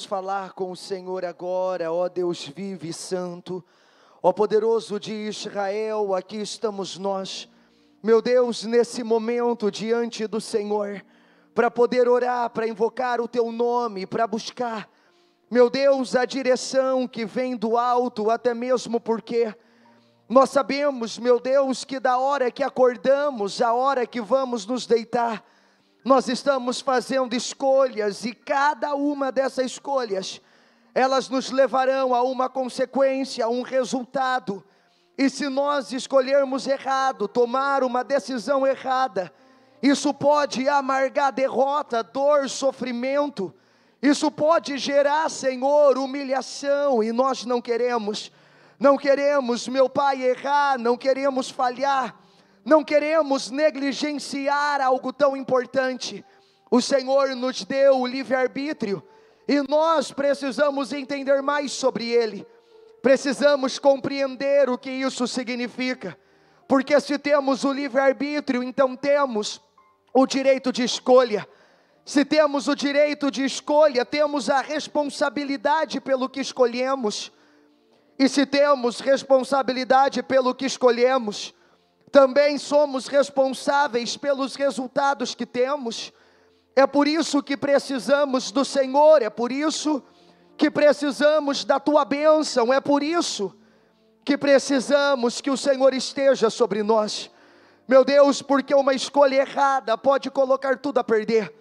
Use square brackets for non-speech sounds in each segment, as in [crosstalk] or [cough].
queremos falar com o Senhor agora, ó Deus vivo e santo, ó poderoso de Israel, aqui estamos nós, meu Deus, nesse momento diante do Senhor, para poder orar, para invocar o teu nome, para buscar, meu Deus, a direção que vem do alto, até mesmo porque. Nós sabemos, meu Deus, que da hora que acordamos, a hora que vamos nos deitar, nós estamos fazendo escolhas e cada uma dessas escolhas, elas nos levarão a uma consequência, a um resultado. E se nós escolhermos errado, tomar uma decisão errada, isso pode amargar derrota, dor, sofrimento. Isso pode gerar, Senhor, humilhação e nós não queremos. Não queremos, meu Pai, errar, não queremos falhar não queremos negligenciar algo tão importante. O Senhor nos deu o livre-arbítrio e nós precisamos entender mais sobre ele. Precisamos compreender o que isso significa, porque se temos o livre-arbítrio, então temos o direito de escolha. Se temos o direito de escolha, temos a responsabilidade pelo que escolhemos. E se temos responsabilidade pelo que escolhemos, também somos responsáveis pelos resultados que temos. É por isso que precisamos do Senhor, é por isso que precisamos da tua bênção, é por isso que precisamos que o Senhor esteja sobre nós. Meu Deus, porque uma escolha errada pode colocar tudo a perder.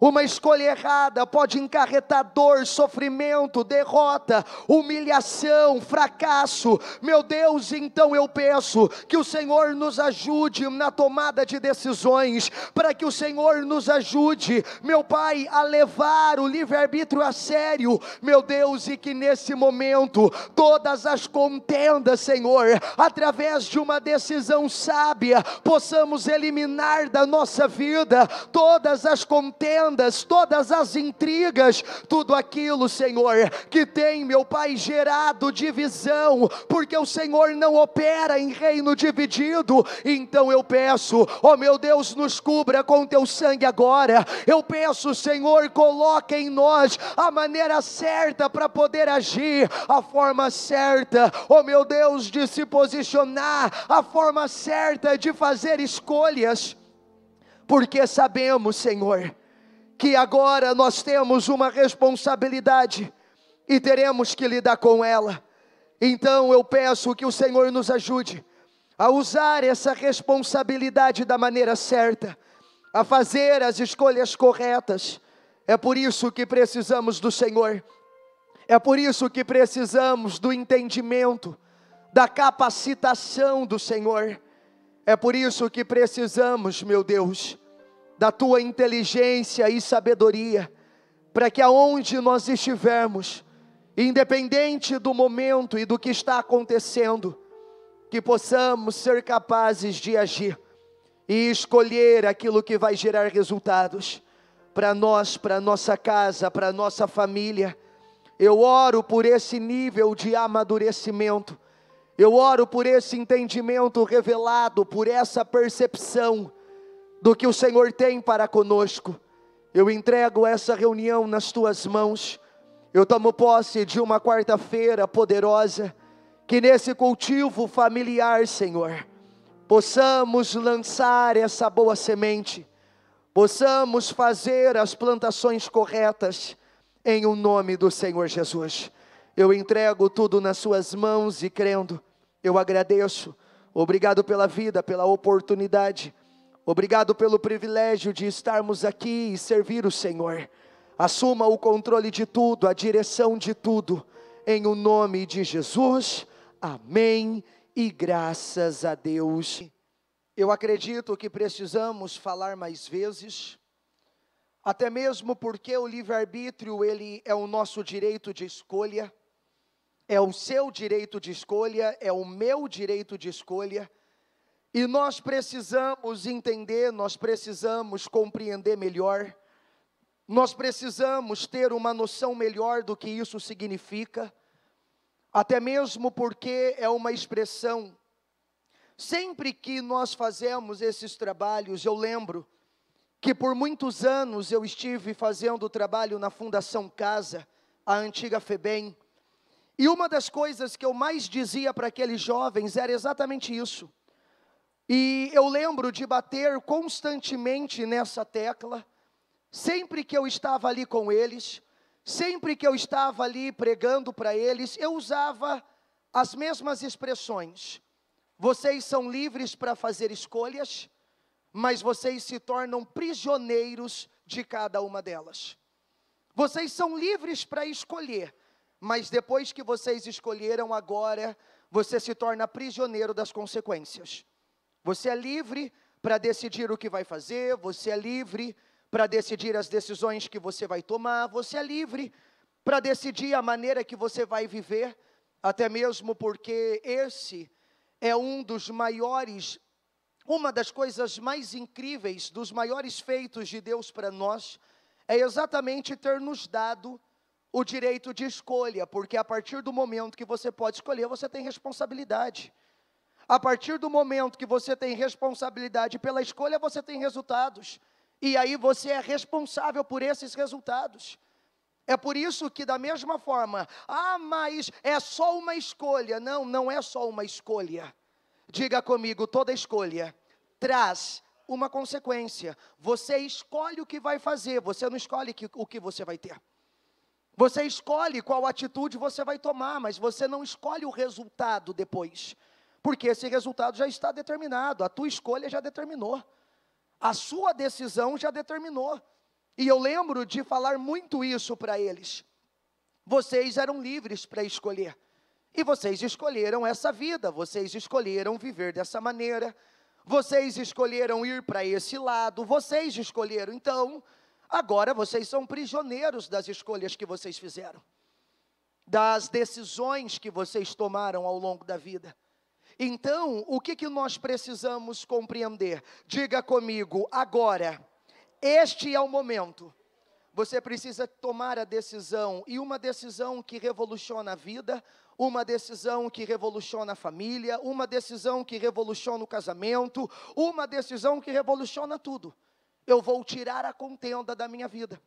Uma escolha errada pode encarretar dor, sofrimento, derrota, humilhação, fracasso. Meu Deus, então eu peço que o Senhor nos ajude na tomada de decisões, para que o Senhor nos ajude, meu Pai, a levar o livre-arbítrio a sério, meu Deus, e que nesse momento todas as contendas, Senhor, através de uma decisão sábia, possamos eliminar da nossa vida todas as contendas contendas, todas as intrigas, tudo aquilo, Senhor, que tem, meu Pai, gerado divisão, porque o Senhor não opera em reino dividido. Então eu peço, ó oh meu Deus, nos cubra com teu sangue agora. Eu peço, Senhor, coloque em nós a maneira certa para poder agir, a forma certa, ó oh meu Deus, de se posicionar, a forma certa de fazer escolhas, porque sabemos, Senhor que agora nós temos uma responsabilidade e teremos que lidar com ela. Então eu peço que o Senhor nos ajude a usar essa responsabilidade da maneira certa, a fazer as escolhas corretas. É por isso que precisamos do Senhor, é por isso que precisamos do entendimento, da capacitação do Senhor, é por isso que precisamos, meu Deus da tua inteligência e sabedoria, para que aonde nós estivermos, independente do momento e do que está acontecendo, que possamos ser capazes de agir e escolher aquilo que vai gerar resultados para nós, para nossa casa, para nossa família. Eu oro por esse nível de amadurecimento. Eu oro por esse entendimento revelado, por essa percepção do que o Senhor tem para conosco. Eu entrego essa reunião nas tuas mãos. Eu tomo posse de uma quarta-feira poderosa, que nesse cultivo familiar, Senhor, possamos lançar essa boa semente, possamos fazer as plantações corretas, em o um nome do Senhor Jesus. Eu entrego tudo nas Suas mãos e crendo, eu agradeço. Obrigado pela vida, pela oportunidade. Obrigado pelo privilégio de estarmos aqui e servir o Senhor. Assuma o controle de tudo, a direção de tudo, em o nome de Jesus. Amém. E graças a Deus. Eu acredito que precisamos falar mais vezes, até mesmo porque o livre-arbítrio, ele é o nosso direito de escolha, é o seu direito de escolha, é o meu direito de escolha. E nós precisamos entender, nós precisamos compreender melhor, nós precisamos ter uma noção melhor do que isso significa, até mesmo porque é uma expressão. Sempre que nós fazemos esses trabalhos, eu lembro que por muitos anos eu estive fazendo trabalho na Fundação Casa, a antiga FEBEM, e uma das coisas que eu mais dizia para aqueles jovens era exatamente isso e eu lembro de bater constantemente nessa tecla, sempre que eu estava ali com eles, sempre que eu estava ali pregando para eles, eu usava as mesmas expressões. Vocês são livres para fazer escolhas, mas vocês se tornam prisioneiros de cada uma delas. Vocês são livres para escolher, mas depois que vocês escolheram, agora você se torna prisioneiro das consequências. Você é livre para decidir o que vai fazer, você é livre para decidir as decisões que você vai tomar, você é livre para decidir a maneira que você vai viver, até mesmo porque esse é um dos maiores, uma das coisas mais incríveis, dos maiores feitos de Deus para nós, é exatamente ter nos dado o direito de escolha, porque a partir do momento que você pode escolher, você tem responsabilidade. A partir do momento que você tem responsabilidade pela escolha, você tem resultados. E aí você é responsável por esses resultados. É por isso que, da mesma forma, ah, mas é só uma escolha. Não, não é só uma escolha. Diga comigo: toda escolha traz uma consequência. Você escolhe o que vai fazer, você não escolhe o que você vai ter. Você escolhe qual atitude você vai tomar, mas você não escolhe o resultado depois porque esse resultado já está determinado, a tua escolha já determinou, a sua decisão já determinou. E eu lembro de falar muito isso para eles. Vocês eram livres para escolher, e vocês escolheram essa vida, vocês escolheram viver dessa maneira, vocês escolheram ir para esse lado, vocês escolheram. Então, agora vocês são prisioneiros das escolhas que vocês fizeram, das decisões que vocês tomaram ao longo da vida. Então, o que, que nós precisamos compreender? Diga comigo, agora, este é o momento. Você precisa tomar a decisão, e uma decisão que revoluciona a vida, uma decisão que revoluciona a família, uma decisão que revoluciona o casamento, uma decisão que revoluciona tudo. Eu vou tirar a contenda da minha vida.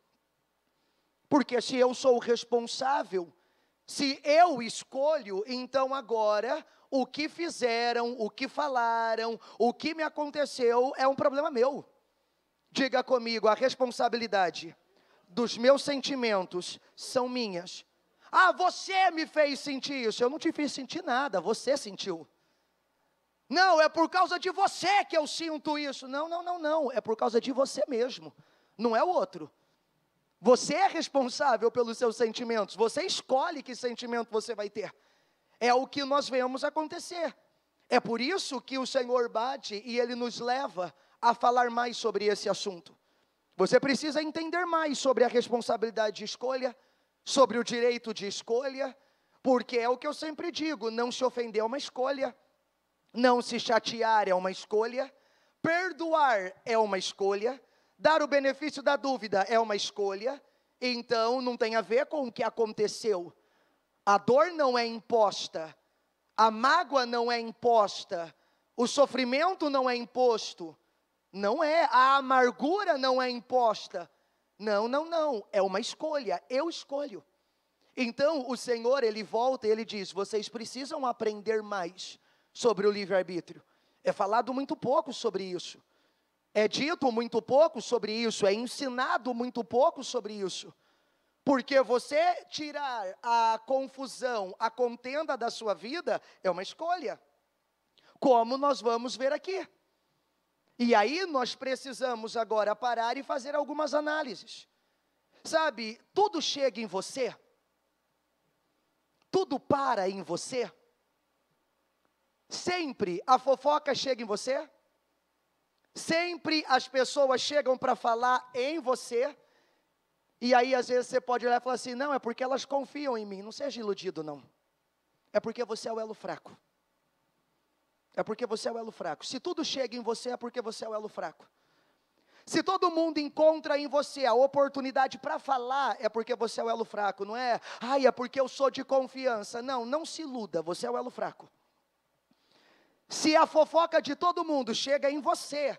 Porque se eu sou o responsável se eu escolho, então agora o que fizeram, o que falaram, o que me aconteceu é um problema meu. Diga comigo, a responsabilidade dos meus sentimentos são minhas. Ah, você me fez sentir isso. Eu não te fiz sentir nada, você sentiu. Não, é por causa de você que eu sinto isso. Não, não, não, não. É por causa de você mesmo. Não é o outro. Você é responsável pelos seus sentimentos, você escolhe que sentimento você vai ter. É o que nós vemos acontecer. É por isso que o Senhor bate e ele nos leva a falar mais sobre esse assunto. Você precisa entender mais sobre a responsabilidade de escolha, sobre o direito de escolha, porque é o que eu sempre digo: não se ofender é uma escolha, não se chatear é uma escolha, perdoar é uma escolha, Dar o benefício da dúvida é uma escolha, então não tem a ver com o que aconteceu. A dor não é imposta, a mágoa não é imposta, o sofrimento não é imposto, não é, a amargura não é imposta. Não, não, não, é uma escolha, eu escolho. Então o Senhor, ele volta e ele diz: vocês precisam aprender mais sobre o livre-arbítrio. É falado muito pouco sobre isso. É dito muito pouco sobre isso, é ensinado muito pouco sobre isso. Porque você tirar a confusão, a contenda da sua vida é uma escolha. Como nós vamos ver aqui. E aí nós precisamos agora parar e fazer algumas análises. Sabe, tudo chega em você, tudo para em você. Sempre a fofoca chega em você, Sempre as pessoas chegam para falar em você, e aí às vezes você pode olhar e falar assim: não, é porque elas confiam em mim. Não seja iludido, não. É porque você é o elo fraco. É porque você é o elo fraco. Se tudo chega em você, é porque você é o elo fraco. Se todo mundo encontra em você a oportunidade para falar, é porque você é o elo fraco, não é? Ai, é porque eu sou de confiança. Não, não se iluda, você é o elo fraco. Se a fofoca de todo mundo chega em você,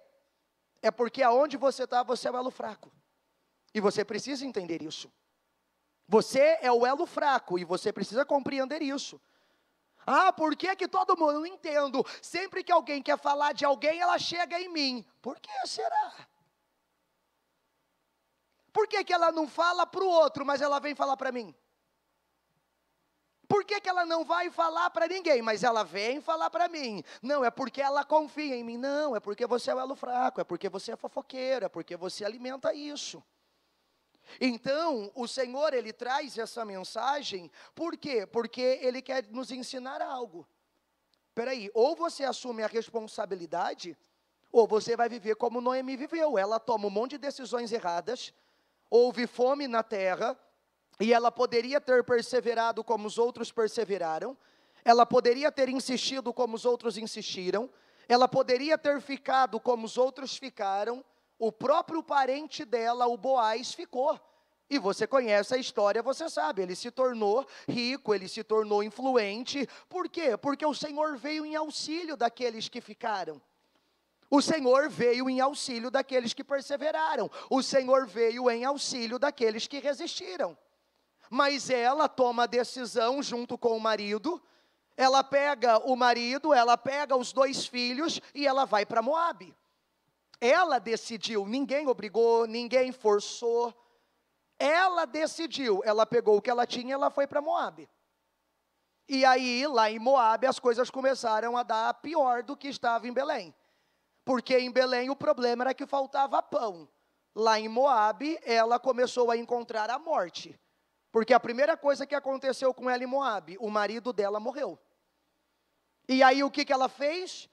é porque aonde você está, você é o elo fraco. E você precisa entender isso. Você é o elo fraco e você precisa compreender isso. Ah, por que que todo mundo? Não entendo. Sempre que alguém quer falar de alguém, ela chega em mim. Por que será? Por que, que ela não fala para o outro, mas ela vem falar para mim? Por que, que ela não vai falar para ninguém, mas ela vem falar para mim? Não, é porque ela confia em mim. Não, é porque você é o elo fraco, é porque você é fofoqueiro, é porque você alimenta isso. Então, o Senhor, Ele traz essa mensagem, por quê? Porque Ele quer nos ensinar algo. Peraí, ou você assume a responsabilidade, ou você vai viver como Noemi viveu. Ela toma um monte de decisões erradas, houve fome na terra, e ela poderia ter perseverado como os outros perseveraram, ela poderia ter insistido como os outros insistiram, ela poderia ter ficado como os outros ficaram, o próprio parente dela, o Boaz, ficou. E você conhece a história, você sabe, ele se tornou rico, ele se tornou influente. Por quê? Porque o Senhor veio em auxílio daqueles que ficaram. O Senhor veio em auxílio daqueles que perseveraram. O Senhor veio em auxílio daqueles que resistiram mas ela toma a decisão junto com o marido. Ela pega o marido, ela pega os dois filhos e ela vai para Moabe. Ela decidiu, ninguém obrigou, ninguém forçou. Ela decidiu, ela pegou o que ela tinha, ela foi para Moabe. E aí, lá em Moabe, as coisas começaram a dar pior do que estava em Belém. Porque em Belém o problema era que faltava pão. Lá em Moabe, ela começou a encontrar a morte. Porque a primeira coisa que aconteceu com ela em Moab, o marido dela morreu. E aí o que, que ela fez?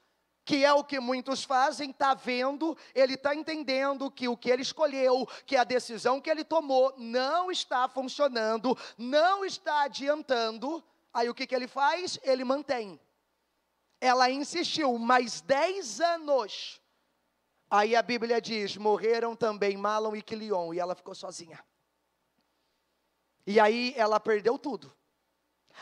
que é o que muitos fazem, está vendo, ele está entendendo que o que ele escolheu, que a decisão que ele tomou não está funcionando, não está adiantando. Aí o que, que ele faz? Ele mantém. Ela insistiu mais 10 anos. Aí a Bíblia diz: morreram também Malon e Quilion, e ela ficou sozinha. E aí ela perdeu tudo.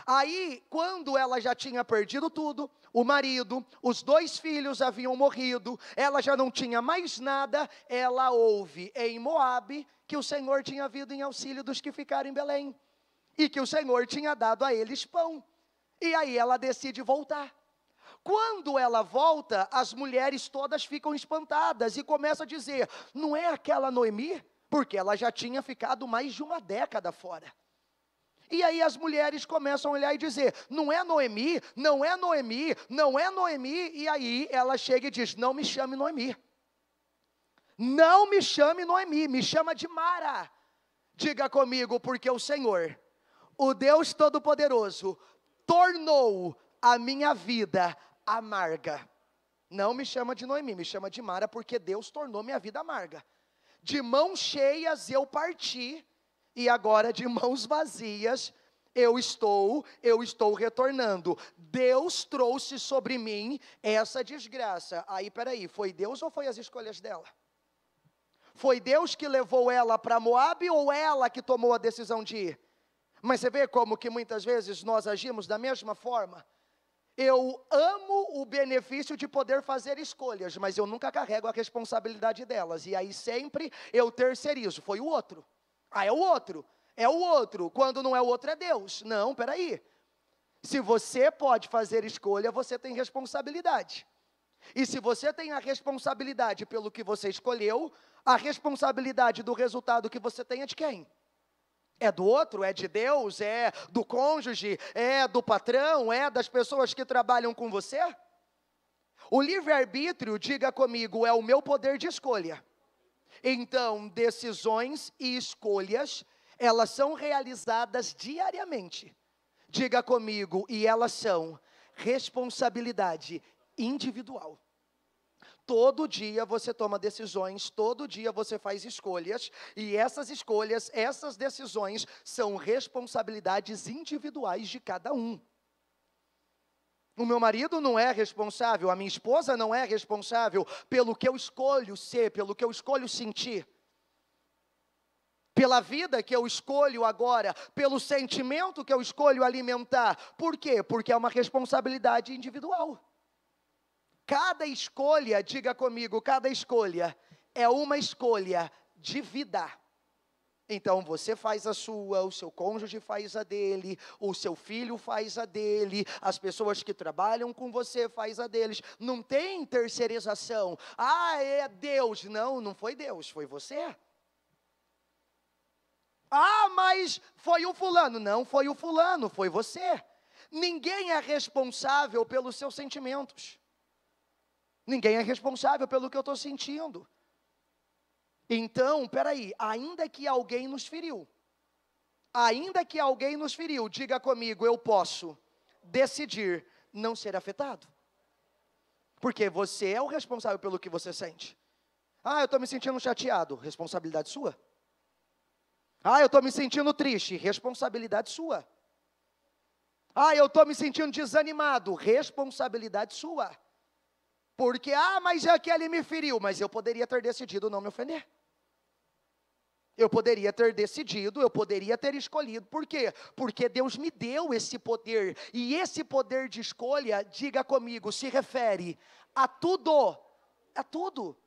Aí, quando ela já tinha perdido tudo, o marido, os dois filhos haviam morrido, ela já não tinha mais nada, ela ouve em Moabe que o Senhor tinha vindo em auxílio dos que ficaram em Belém e que o Senhor tinha dado a eles pão. E aí ela decide voltar. Quando ela volta, as mulheres todas ficam espantadas e começam a dizer: "Não é aquela Noemi?" porque ela já tinha ficado mais de uma década fora. E aí as mulheres começam a olhar e dizer: não é Noemi, não é Noemi, não é Noemi. E aí ela chega e diz: não me chame Noemi. Não me chame Noemi, me chama de Mara. Diga comigo, porque o Senhor, o Deus Todo-Poderoso, tornou a minha vida amarga. Não me chama de Noemi, me chama de Mara, porque Deus tornou minha vida amarga de mãos cheias eu parti, e agora de [laughs] mãos vazias eu estou, eu estou retornando. Deus trouxe sobre mim essa desgraça. Aí, peraí, foi Deus ou foi as escolhas dela? Foi Deus que levou ela para Moab ou ela que tomou a decisão de ir? Mas você vê como que muitas vezes nós agimos da mesma forma? Eu amo o benefício de poder fazer escolhas, mas eu nunca carrego a responsabilidade delas. E aí sempre eu terceirizo. Foi o outro. Ah, é o outro. É o outro. Quando não é o outro, é Deus. Não, peraí. Se você pode fazer escolha, você tem responsabilidade. E se você tem a responsabilidade pelo que você escolheu, a responsabilidade do resultado que você tem é de quem? É do outro, é de Deus, é do cônjuge, é do patrão, é das pessoas que trabalham com você? O livre-arbítrio, diga comigo, é o meu poder de escolha. Então, decisões e escolhas, elas são realizadas diariamente. Diga comigo, e elas são responsabilidade individual. Todo dia você toma decisões, todo dia você faz escolhas, e essas escolhas, essas decisões são responsabilidades individuais de cada um. O meu marido não é responsável, a minha esposa não é responsável pelo que eu escolho ser, pelo que eu escolho sentir, pela vida que eu escolho agora, pelo sentimento que eu escolho alimentar. Por quê? Porque é uma responsabilidade individual. Cada escolha, diga comigo, cada escolha é uma escolha de vida. Então você faz a sua, o seu cônjuge faz a dele, o seu filho faz a dele, as pessoas que trabalham com você faz a deles. Não tem terceirização. Ah, é Deus. Não, não foi Deus, foi você. Ah, mas foi o fulano. Não, foi o fulano, foi você. Ninguém é responsável pelos seus sentimentos. Ninguém é responsável pelo que eu estou sentindo. Então, peraí, ainda que alguém nos feriu, ainda que alguém nos feriu, diga comigo, eu posso decidir não ser afetado. Porque você é o responsável pelo que você sente. Ah, eu estou me sentindo chateado, responsabilidade sua. Ah, eu estou me sentindo triste, responsabilidade sua. Ah, eu estou me sentindo desanimado, responsabilidade sua. Porque, ah, mas é ele me feriu. Mas eu poderia ter decidido não me ofender. Eu poderia ter decidido, eu poderia ter escolhido. Por quê? Porque Deus me deu esse poder. E esse poder de escolha, diga comigo, se refere a tudo. A tudo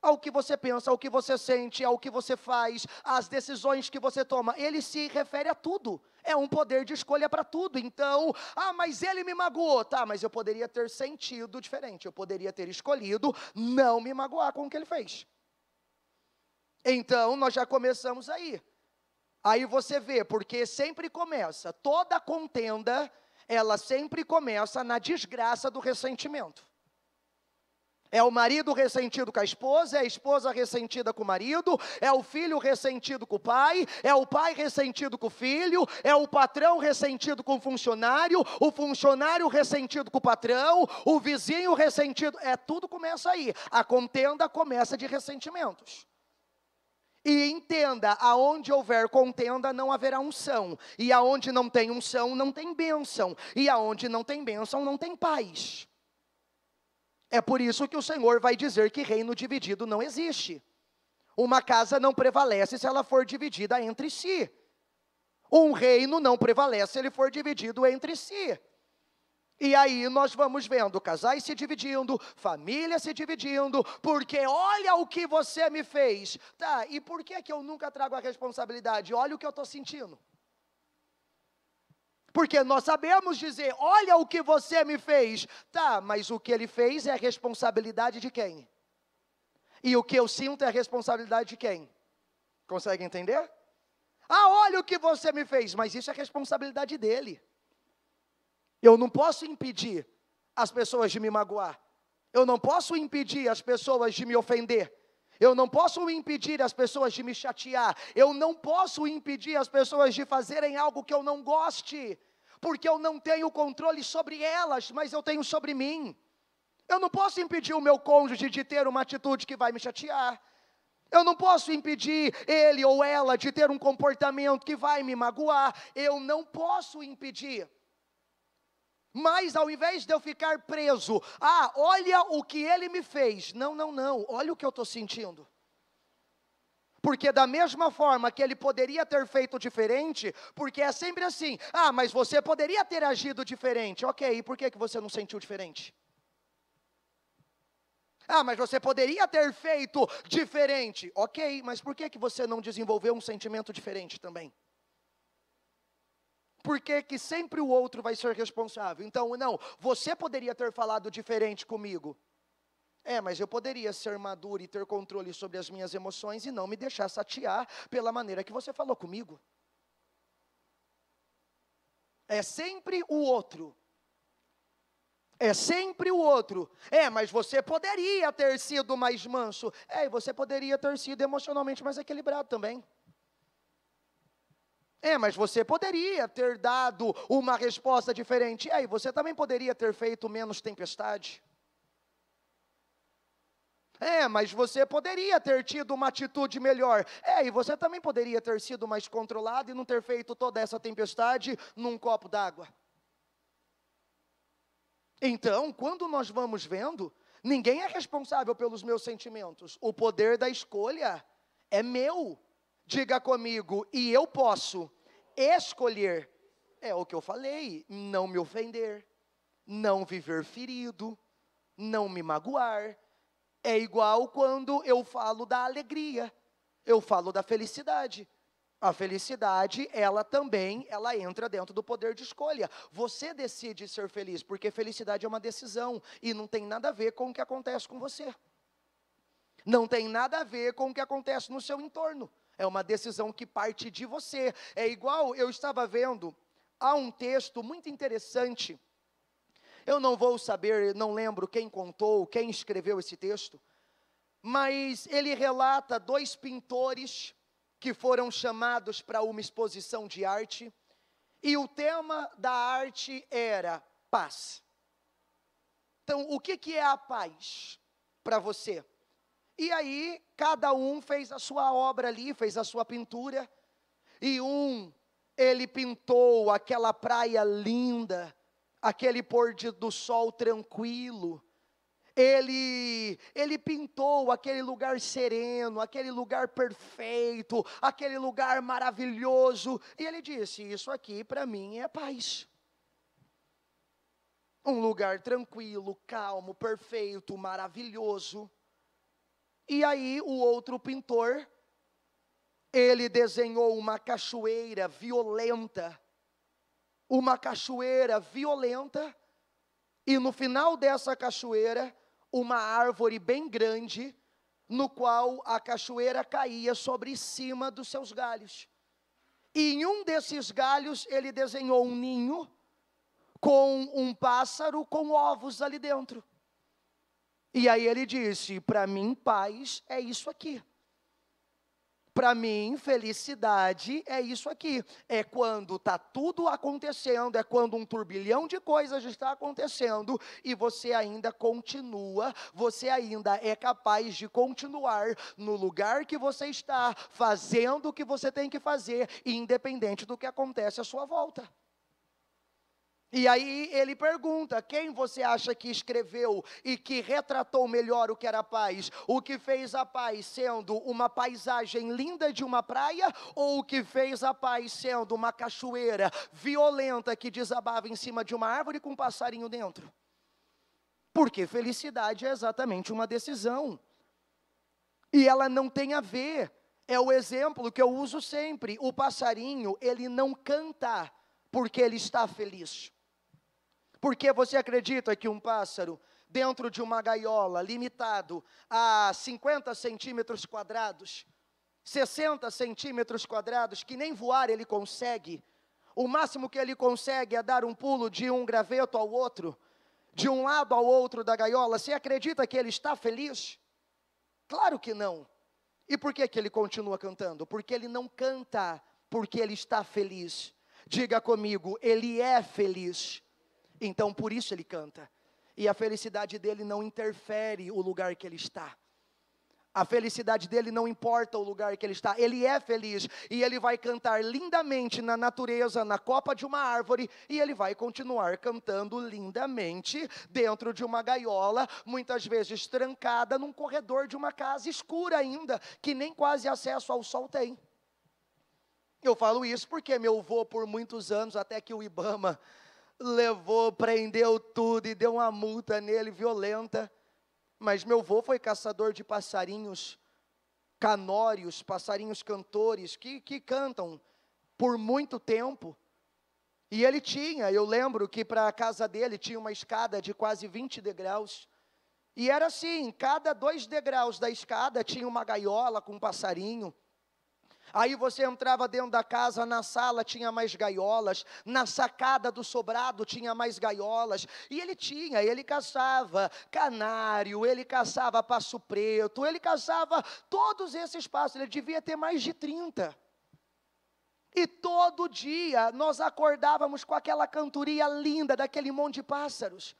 ao que você pensa, ao que você sente, ao que você faz, às decisões que você toma. Ele se refere a tudo. É um poder de escolha para tudo. Então, ah, mas ele me magoou. Tá, mas eu poderia ter sentido diferente. Eu poderia ter escolhido não me magoar com o que ele fez. Então, nós já começamos aí. Aí você vê, porque sempre começa, toda contenda, ela sempre começa na desgraça do ressentimento. É o marido ressentido com a esposa, é a esposa ressentida com o marido, é o filho ressentido com o pai, é o pai ressentido com o filho, é o patrão ressentido com o funcionário, o funcionário ressentido com o patrão, o vizinho ressentido. É tudo começa aí. A contenda começa de ressentimentos. E entenda, aonde houver contenda não haverá unção, e aonde não tem unção não tem bênção, e aonde não tem bênção não tem paz. É por isso que o Senhor vai dizer que reino dividido não existe. Uma casa não prevalece se ela for dividida entre si. Um reino não prevalece se ele for dividido entre si. E aí nós vamos vendo casais se dividindo, família se dividindo, porque olha o que você me fez. Tá, e por que, que eu nunca trago a responsabilidade? Olha o que eu estou sentindo. Porque nós sabemos dizer: olha o que você me fez. Tá, mas o que ele fez é a responsabilidade de quem? E o que eu sinto é a responsabilidade de quem? Consegue entender? Ah, olha o que você me fez, mas isso é responsabilidade dele. Eu não posso impedir as pessoas de me magoar. Eu não posso impedir as pessoas de me ofender. Eu não posso impedir as pessoas de me chatear. Eu não posso impedir as pessoas de fazerem algo que eu não goste porque eu não tenho controle sobre elas, mas eu tenho sobre mim. Eu não posso impedir o meu cônjuge de ter uma atitude que vai me chatear. Eu não posso impedir ele ou ela de ter um comportamento que vai me magoar. Eu não posso impedir. Mas ao invés de eu ficar preso, ah, olha o que ele me fez. Não, não, não. Olha o que eu estou sentindo. Porque da mesma forma que ele poderia ter feito diferente, porque é sempre assim: "Ah, mas você poderia ter agido diferente". OK, e por que que você não sentiu diferente? Ah, mas você poderia ter feito diferente. Ok, mas por que, que você não desenvolveu um sentimento diferente também? Porque que sempre o outro vai ser responsável. Então, não, você poderia ter falado diferente comigo. É, mas eu poderia ser maduro e ter controle sobre as minhas emoções e não me deixar satiar pela maneira que você falou comigo. É sempre o outro. É sempre o outro. É, mas você poderia ter sido mais manso. É, e você poderia ter sido emocionalmente mais equilibrado também. É, mas você poderia ter dado uma resposta diferente. É, e você também poderia ter feito menos tempestade. É, mas você poderia ter tido uma atitude melhor. É, e você também poderia ter sido mais controlado e não ter feito toda essa tempestade num copo d'água. Então, quando nós vamos vendo, ninguém é responsável pelos meus sentimentos. O poder da escolha é meu. Diga comigo, e eu posso escolher. É o que eu falei: não me ofender, não viver ferido, não me magoar é igual quando eu falo da alegria, eu falo da felicidade. A felicidade, ela também, ela entra dentro do poder de escolha. Você decide ser feliz, porque felicidade é uma decisão e não tem nada a ver com o que acontece com você. Não tem nada a ver com o que acontece no seu entorno. É uma decisão que parte de você. É igual eu estava vendo há um texto muito interessante eu não vou saber, não lembro quem contou, quem escreveu esse texto, mas ele relata dois pintores que foram chamados para uma exposição de arte, e o tema da arte era paz. Então, o que, que é a paz para você? E aí, cada um fez a sua obra ali, fez a sua pintura, e um, ele pintou aquela praia linda, aquele pôr de, do sol tranquilo. Ele, ele pintou aquele lugar sereno, aquele lugar perfeito, aquele lugar maravilhoso, e ele disse: Isso aqui para mim é paz. Um lugar tranquilo, calmo, perfeito, maravilhoso. E aí o outro pintor, ele desenhou uma cachoeira violenta, uma cachoeira violenta, e no final dessa cachoeira, uma árvore bem grande, no qual a cachoeira caía sobre cima dos seus galhos. E em um desses galhos ele desenhou um ninho com um pássaro com ovos ali dentro. E aí ele disse: Para mim, paz é isso aqui. Para mim, felicidade é isso aqui. É quando está tudo acontecendo, é quando um turbilhão de coisas está acontecendo e você ainda continua, você ainda é capaz de continuar no lugar que você está, fazendo o que você tem que fazer, independente do que acontece à sua volta. E aí ele pergunta: quem você acha que escreveu e que retratou melhor o que era a paz? O que fez a paz sendo uma paisagem linda de uma praia ou o que fez a paz sendo uma cachoeira violenta que desabava em cima de uma árvore com um passarinho dentro? Porque felicidade é exatamente uma decisão. E ela não tem a ver. É o exemplo que eu uso sempre. O passarinho, ele não canta porque ele está feliz. Porque você acredita que um pássaro dentro de uma gaiola limitado a 50 centímetros quadrados, 60 centímetros quadrados, que nem voar ele consegue, o máximo que ele consegue é dar um pulo de um graveto ao outro, de um lado ao outro da gaiola, você acredita que ele está feliz? Claro que não. E por que, que ele continua cantando? Porque ele não canta porque ele está feliz. Diga comigo, ele é feliz. Então por isso ele canta. E a felicidade dele não interfere o lugar que ele está. A felicidade dele não importa o lugar que ele está, ele é feliz e ele vai cantar lindamente na natureza, na copa de uma árvore, e ele vai continuar cantando lindamente dentro de uma gaiola, muitas vezes trancada num corredor de uma casa escura ainda, que nem quase acesso ao sol tem. Eu falo isso porque meu avô, por muitos anos, até que o Ibama levou, prendeu tudo e deu uma multa nele violenta. Mas meu avô foi caçador de passarinhos canórios, passarinhos cantores, que, que cantam por muito tempo. E ele tinha, eu lembro que para a casa dele tinha uma escada de quase 20 degraus. E era assim: cada dois degraus da escada tinha uma gaiola com um passarinho. Aí você entrava dentro da casa, na sala tinha mais gaiolas, na sacada do sobrado tinha mais gaiolas. E ele tinha, ele caçava canário, ele caçava passo preto, ele caçava todos esses passos. Ele devia ter mais de 30. E todo dia nós acordávamos com aquela cantoria linda daquele monte de pássaros.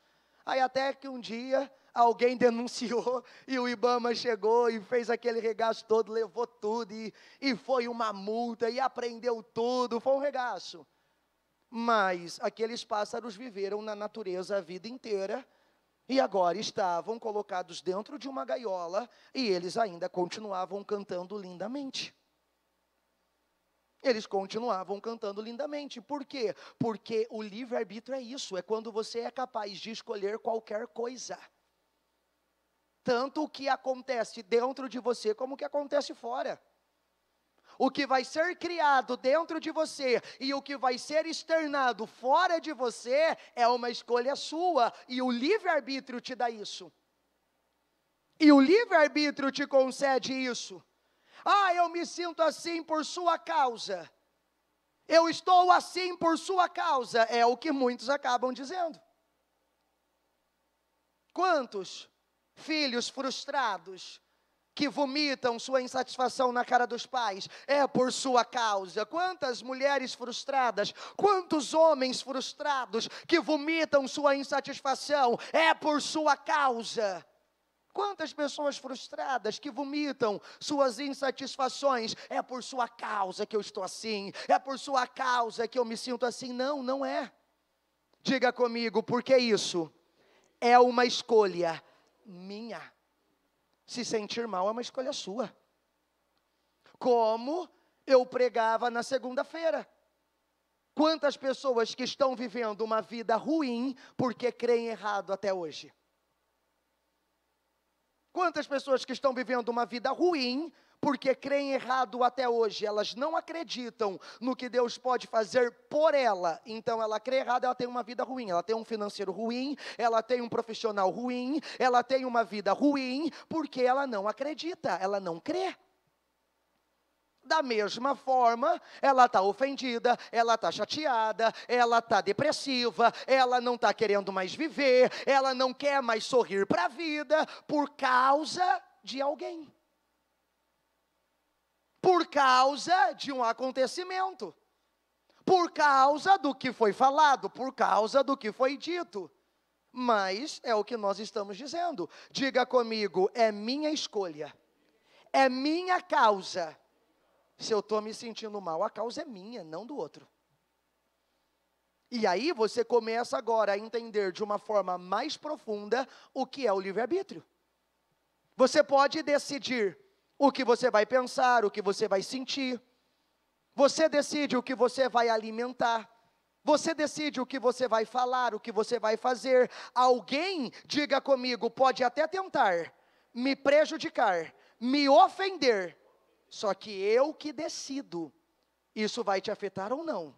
Aí até que um dia alguém denunciou e o Ibama chegou e fez aquele regaço todo, levou tudo e, e foi uma multa e aprendeu tudo, foi um regaço. Mas aqueles pássaros viveram na natureza a vida inteira e agora estavam colocados dentro de uma gaiola e eles ainda continuavam cantando lindamente. Eles continuavam cantando lindamente. Por quê? Porque o livre-arbítrio é isso, é quando você é capaz de escolher qualquer coisa tanto o que acontece dentro de você como o que acontece fora. O que vai ser criado dentro de você e o que vai ser externado fora de você é uma escolha sua, e o livre-arbítrio te dá isso. E o livre-arbítrio te concede isso. Ah, eu me sinto assim por sua causa. Eu estou assim por sua causa. É o que muitos acabam dizendo. Quantos filhos frustrados que vomitam sua insatisfação na cara dos pais, é por sua causa. Quantas mulheres frustradas, quantos homens frustrados que vomitam sua insatisfação, é por sua causa. Quantas pessoas frustradas que vomitam suas insatisfações, é por sua causa que eu estou assim, é por sua causa que eu me sinto assim. Não, não é. Diga comigo, por que isso é uma escolha minha. Se sentir mal é uma escolha sua. Como eu pregava na segunda-feira. Quantas pessoas que estão vivendo uma vida ruim porque creem errado até hoje? Quantas pessoas que estão vivendo uma vida ruim porque creem errado até hoje, elas não acreditam no que Deus pode fazer por ela. Então ela crê errado, ela tem uma vida ruim, ela tem um financeiro ruim, ela tem um profissional ruim, ela tem uma vida ruim, porque ela não acredita, ela não crê. Da mesma forma, ela está ofendida, ela está chateada, ela está depressiva, ela não está querendo mais viver, ela não quer mais sorrir para a vida por causa de alguém por causa de um acontecimento, por causa do que foi falado, por causa do que foi dito. Mas é o que nós estamos dizendo. Diga comigo, é minha escolha, é minha causa. Se eu estou me sentindo mal, a causa é minha, não do outro. E aí você começa agora a entender de uma forma mais profunda o que é o livre-arbítrio. Você pode decidir o que você vai pensar, o que você vai sentir. Você decide o que você vai alimentar. Você decide o que você vai falar, o que você vai fazer. Alguém, diga comigo, pode até tentar me prejudicar, me ofender, só que eu que decido. Isso vai te afetar ou não.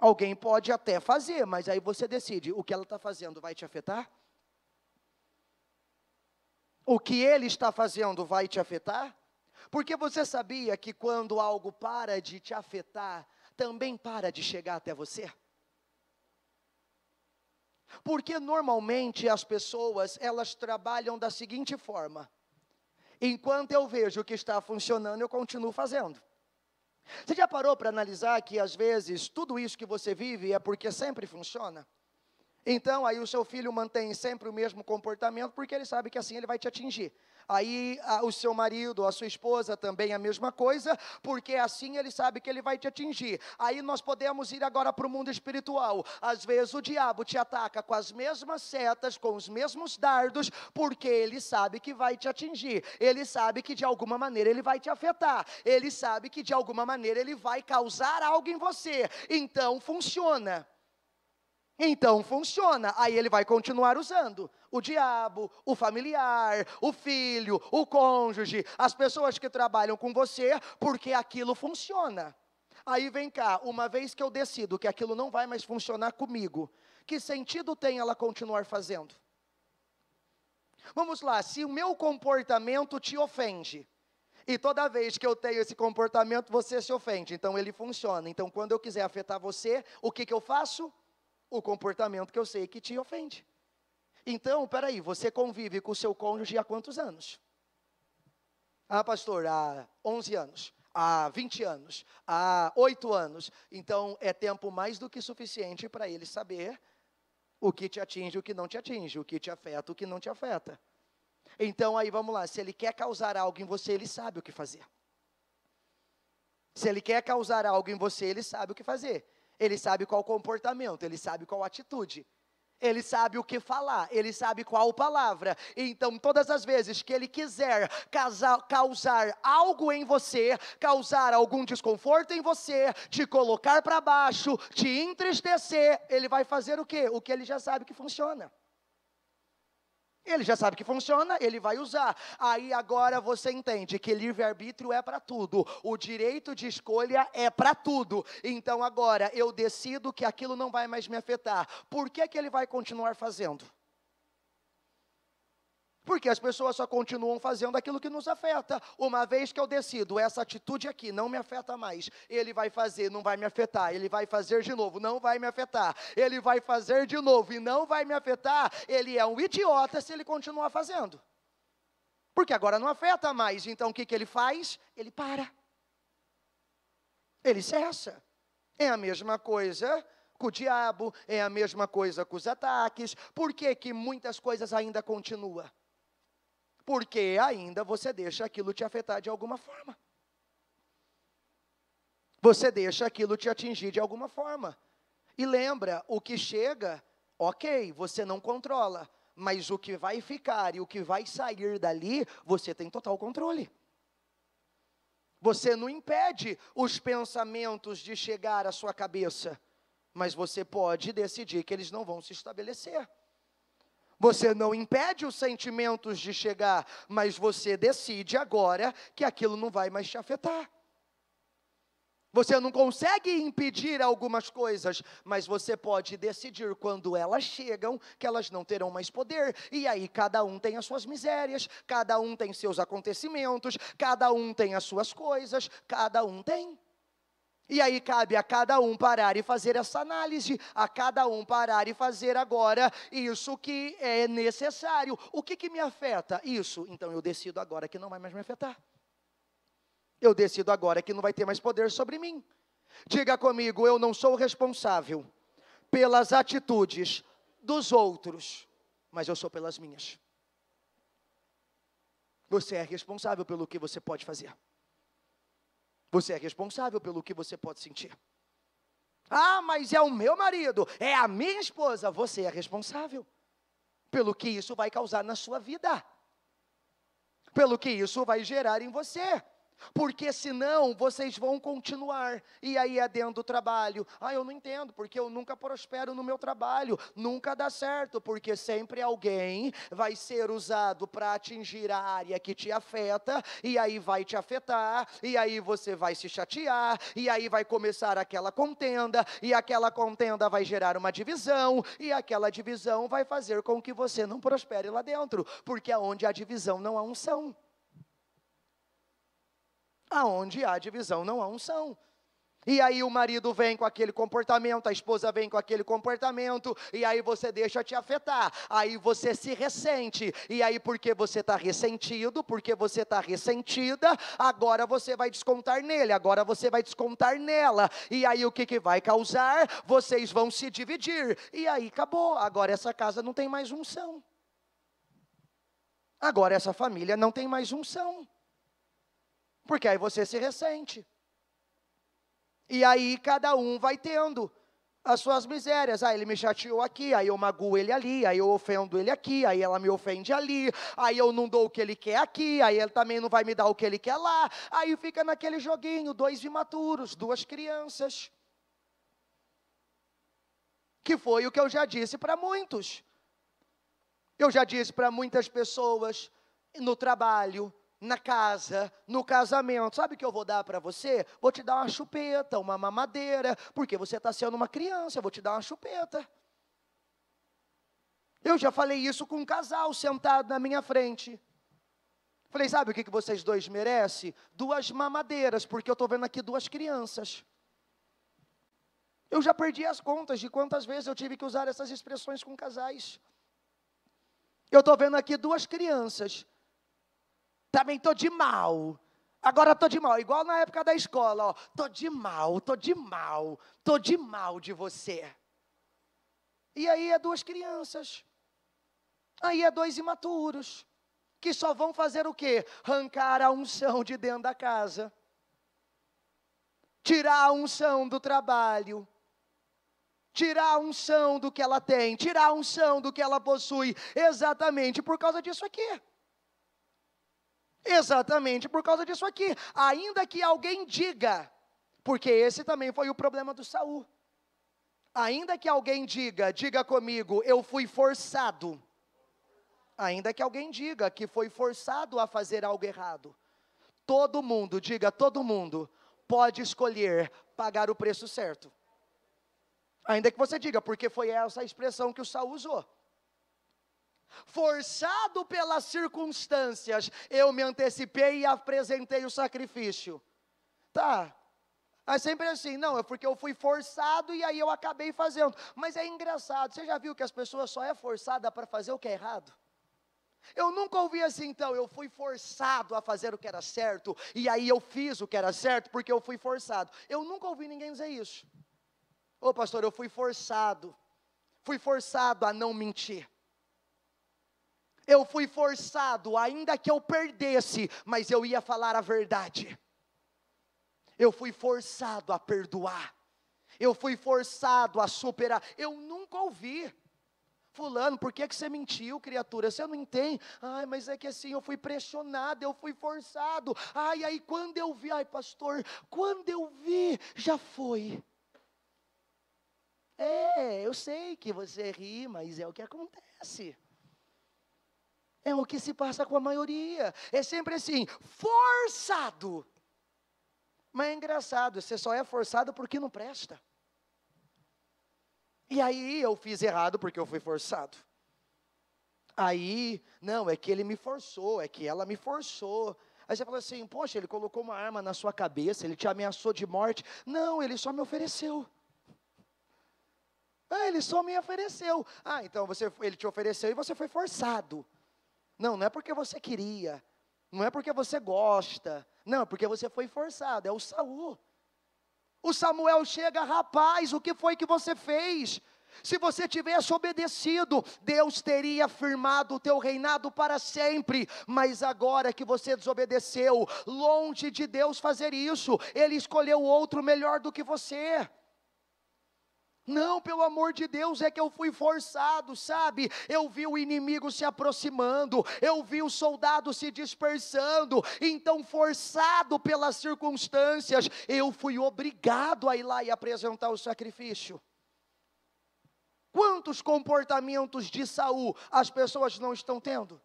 Alguém pode até fazer, mas aí você decide: o que ela está fazendo vai te afetar? o que ele está fazendo vai te afetar? Porque você sabia que quando algo para de te afetar, também para de chegar até você? Porque normalmente as pessoas, elas trabalham da seguinte forma: enquanto eu vejo que está funcionando, eu continuo fazendo. Você já parou para analisar que às vezes tudo isso que você vive é porque sempre funciona? Então, aí o seu filho mantém sempre o mesmo comportamento, porque ele sabe que assim ele vai te atingir. Aí a, o seu marido, a sua esposa também a mesma coisa, porque assim ele sabe que ele vai te atingir. Aí nós podemos ir agora para o mundo espiritual. Às vezes o diabo te ataca com as mesmas setas, com os mesmos dardos, porque ele sabe que vai te atingir. Ele sabe que de alguma maneira ele vai te afetar. Ele sabe que de alguma maneira ele vai causar algo em você. Então funciona. Então funciona. Aí ele vai continuar usando o diabo, o familiar, o filho, o cônjuge, as pessoas que trabalham com você, porque aquilo funciona. Aí vem cá, uma vez que eu decido que aquilo não vai mais funcionar comigo, que sentido tem ela continuar fazendo? Vamos lá, se o meu comportamento te ofende, e toda vez que eu tenho esse comportamento você se ofende, então ele funciona. Então, quando eu quiser afetar você, o que, que eu faço? o comportamento que eu sei que te ofende. Então, peraí, você convive com o seu cônjuge há quantos anos? Ah, pastor, há 11 anos, há 20 anos, há 8 anos. Então, é tempo mais do que suficiente para ele saber o que te atinge, o que não te atinge, o que te afeta, o que não te afeta. Então, aí vamos lá, se ele quer causar algo em você, ele sabe o que fazer. Se ele quer causar algo em você, ele sabe o que fazer. Ele sabe qual comportamento, ele sabe qual atitude. Ele sabe o que falar, ele sabe qual palavra. Então, todas as vezes que ele quiser causar algo em você, causar algum desconforto em você, te colocar para baixo, te entristecer, ele vai fazer o quê? O que ele já sabe que funciona. Ele já sabe que funciona, ele vai usar. Aí agora você entende que livre-arbítrio é para tudo, o direito de escolha é para tudo. Então agora eu decido que aquilo não vai mais me afetar. Por que, que ele vai continuar fazendo? Porque as pessoas só continuam fazendo aquilo que nos afeta. Uma vez que eu decido, essa atitude aqui não me afeta mais, ele vai fazer, não vai me afetar, ele vai fazer de novo, não vai me afetar, ele vai fazer de novo e não vai me afetar, ele é um idiota se ele continuar fazendo. Porque agora não afeta mais, então o que, que ele faz? Ele para. Ele cessa. É a mesma coisa com o diabo, é a mesma coisa com os ataques. Por que, que muitas coisas ainda continuam? porque ainda você deixa aquilo te afetar de alguma forma. Você deixa aquilo te atingir de alguma forma. E lembra, o que chega, ok, você não controla, mas o que vai ficar e o que vai sair dali, você tem total controle. Você não impede os pensamentos de chegar à sua cabeça, mas você pode decidir que eles não vão se estabelecer. Você não impede os sentimentos de chegar, mas você decide agora que aquilo não vai mais te afetar. Você não consegue impedir algumas coisas, mas você pode decidir quando elas chegam que elas não terão mais poder. E aí cada um tem as suas misérias, cada um tem seus acontecimentos, cada um tem as suas coisas, cada um tem. E aí cabe a cada um parar e fazer essa análise, a cada um parar e fazer agora isso que é necessário. O que, que me afeta? Isso. Então eu decido agora que não vai mais me afetar. Eu decido agora que não vai ter mais poder sobre mim. Diga comigo, eu não sou responsável pelas atitudes dos outros, mas eu sou pelas minhas. Você é responsável pelo que você pode fazer. Você é responsável pelo que você pode sentir. Ah, mas é o meu marido, é a minha esposa. Você é responsável pelo que isso vai causar na sua vida, pelo que isso vai gerar em você porque senão vocês vão continuar. E aí é dentro do trabalho. Ah, eu não entendo, porque eu nunca prospero no meu trabalho, nunca dá certo, porque sempre alguém vai ser usado para atingir a área que te afeta, e aí vai te afetar, e aí você vai se chatear, e aí vai começar aquela contenda, e aquela contenda vai gerar uma divisão, e aquela divisão vai fazer com que você não prospere lá dentro, porque aonde há divisão não há unção aonde há divisão, não há unção. E aí o marido vem com aquele comportamento, a esposa vem com aquele comportamento, e aí você deixa te afetar, aí você se ressente, e aí porque você está ressentido, porque você está ressentida, agora você vai descontar nele, agora você vai descontar nela, e aí o que, que vai causar? Vocês vão se dividir, e aí acabou, agora essa casa não tem mais unção, agora essa família não tem mais unção. Porque aí você se ressente. E aí cada um vai tendo as suas misérias. Ah, ele me chateou aqui, aí eu magoo ele ali, aí eu ofendo ele aqui, aí ela me ofende ali, aí eu não dou o que ele quer aqui, aí ele também não vai me dar o que ele quer lá. Aí fica naquele joguinho, dois imaturos, duas crianças. Que foi o que eu já disse para muitos. Eu já disse para muitas pessoas no trabalho, na casa, no casamento, sabe o que eu vou dar para você? Vou te dar uma chupeta, uma mamadeira, porque você está sendo uma criança, eu vou te dar uma chupeta. Eu já falei isso com um casal sentado na minha frente. Falei, sabe o que, que vocês dois merecem? Duas mamadeiras, porque eu estou vendo aqui duas crianças. Eu já perdi as contas de quantas vezes eu tive que usar essas expressões com casais. Eu estou vendo aqui duas crianças também estou de mal. Agora estou de mal, igual na época da escola, Estou de mal, estou de mal, estou de mal de você. E aí é duas crianças. Aí é dois imaturos. Que só vão fazer o quê? Arrancar a unção de dentro da casa. Tirar a unção do trabalho. Tirar a unção do que ela tem. Tirar a unção do que ela possui. Exatamente por causa disso aqui. Exatamente por causa disso aqui. Ainda que alguém diga, porque esse também foi o problema do Saul. Ainda que alguém diga, diga comigo, eu fui forçado. Ainda que alguém diga que foi forçado a fazer algo errado. Todo mundo, diga todo mundo, pode escolher pagar o preço certo. Ainda que você diga, porque foi essa a expressão que o Saul usou forçado pelas circunstâncias, eu me antecipei e apresentei o sacrifício. Tá. É sempre assim, não, é porque eu fui forçado e aí eu acabei fazendo. Mas é engraçado, você já viu que as pessoas só é forçada para fazer o que é errado? Eu nunca ouvi assim, então, eu fui forçado a fazer o que era certo, e aí eu fiz o que era certo porque eu fui forçado. Eu nunca ouvi ninguém dizer isso. Ô pastor, eu fui forçado, fui forçado a não mentir eu fui forçado, ainda que eu perdesse, mas eu ia falar a verdade. Eu fui forçado a perdoar. Eu fui forçado a superar. Eu nunca ouvi. Fulano, por que, que você mentiu, criatura? Você não entende? Ai, mas é que assim, eu fui pressionado, eu fui forçado. Ai, aí quando eu vi, ai, pastor, quando eu vi, já foi. É, eu sei que você ri, mas é o que acontece. É o que se passa com a maioria. É sempre assim, forçado. Mas é engraçado, você só é forçado porque não presta. E aí eu fiz errado porque eu fui forçado. Aí, não, é que ele me forçou, é que ela me forçou. Aí você fala assim: Poxa, ele colocou uma arma na sua cabeça, ele te ameaçou de morte. Não, ele só me ofereceu. Ah, ele só me ofereceu. Ah, então você, ele te ofereceu e você foi forçado. Não, não é porque você queria, não é porque você gosta, não, é porque você foi forçado, é o Saul. O Samuel chega, rapaz, o que foi que você fez? Se você tivesse obedecido, Deus teria firmado o teu reinado para sempre, mas agora que você desobedeceu, longe de Deus fazer isso, ele escolheu outro melhor do que você. Não, pelo amor de Deus, é que eu fui forçado, sabe? Eu vi o inimigo se aproximando, eu vi o soldado se dispersando, então, forçado pelas circunstâncias, eu fui obrigado a ir lá e apresentar o sacrifício. Quantos comportamentos de Saul as pessoas não estão tendo?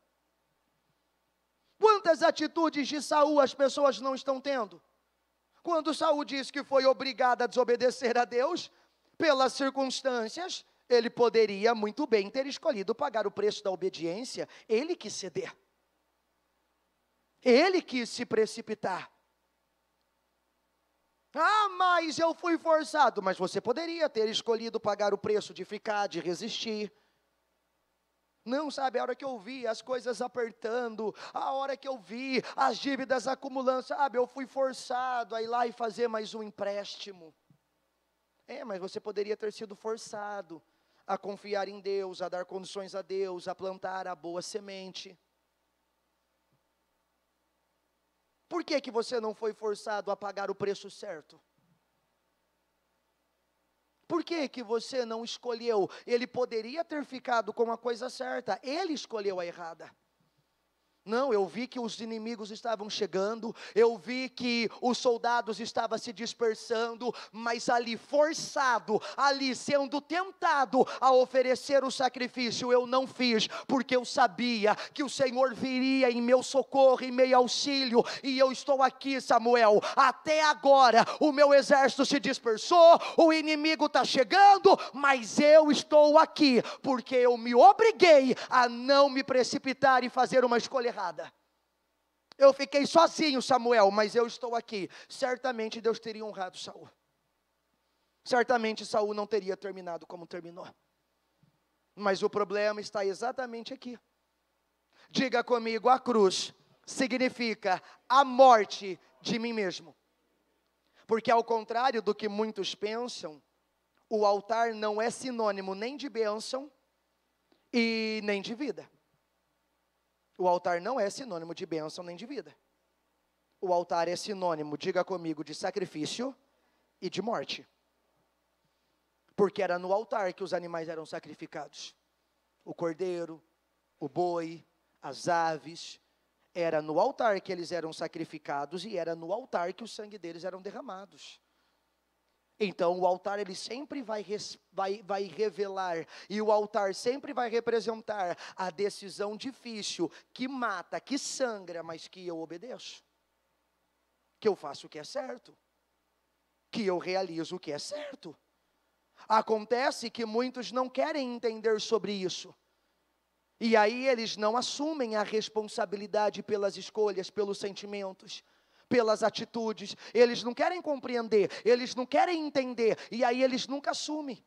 Quantas atitudes de Saul as pessoas não estão tendo? Quando Saul diz que foi obrigado a desobedecer a Deus, pelas circunstâncias, ele poderia muito bem ter escolhido pagar o preço da obediência, ele quis ceder. Ele quis se precipitar. Ah, mas eu fui forçado. Mas você poderia ter escolhido pagar o preço de ficar, de resistir. Não, sabe, a hora que eu vi as coisas apertando, a hora que eu vi as dívidas acumulando, sabe, eu fui forçado a ir lá e fazer mais um empréstimo. É, mas você poderia ter sido forçado a confiar em Deus, a dar condições a Deus, a plantar a boa semente. Por que, que você não foi forçado a pagar o preço certo? Por que, que você não escolheu? Ele poderia ter ficado com a coisa certa, ele escolheu a errada. Não, eu vi que os inimigos estavam chegando, eu vi que os soldados estavam se dispersando, mas ali forçado, ali sendo tentado a oferecer o sacrifício, eu não fiz, porque eu sabia que o Senhor viria em meu socorro, em meu auxílio, e eu estou aqui, Samuel. Até agora, o meu exército se dispersou, o inimigo está chegando, mas eu estou aqui, porque eu me obriguei a não me precipitar e fazer uma escolha errada. Eu fiquei sozinho, Samuel, mas eu estou aqui. Certamente Deus teria honrado Saul. Certamente Saul não teria terminado como terminou. Mas o problema está exatamente aqui. Diga comigo, a cruz significa a morte de mim mesmo. Porque ao contrário do que muitos pensam, o altar não é sinônimo nem de bênção e nem de vida. O altar não é sinônimo de bênção nem de vida. O altar é sinônimo, diga comigo, de sacrifício e de morte. Porque era no altar que os animais eram sacrificados. O cordeiro, o boi, as aves, era no altar que eles eram sacrificados e era no altar que o sangue deles eram derramados. Então o altar ele sempre vai, vai, vai revelar, e o altar sempre vai representar a decisão difícil, que mata, que sangra, mas que eu obedeço, que eu faço o que é certo, que eu realizo o que é certo. Acontece que muitos não querem entender sobre isso. E aí eles não assumem a responsabilidade pelas escolhas, pelos sentimentos pelas atitudes, eles não querem compreender, eles não querem entender, e aí eles nunca assumem.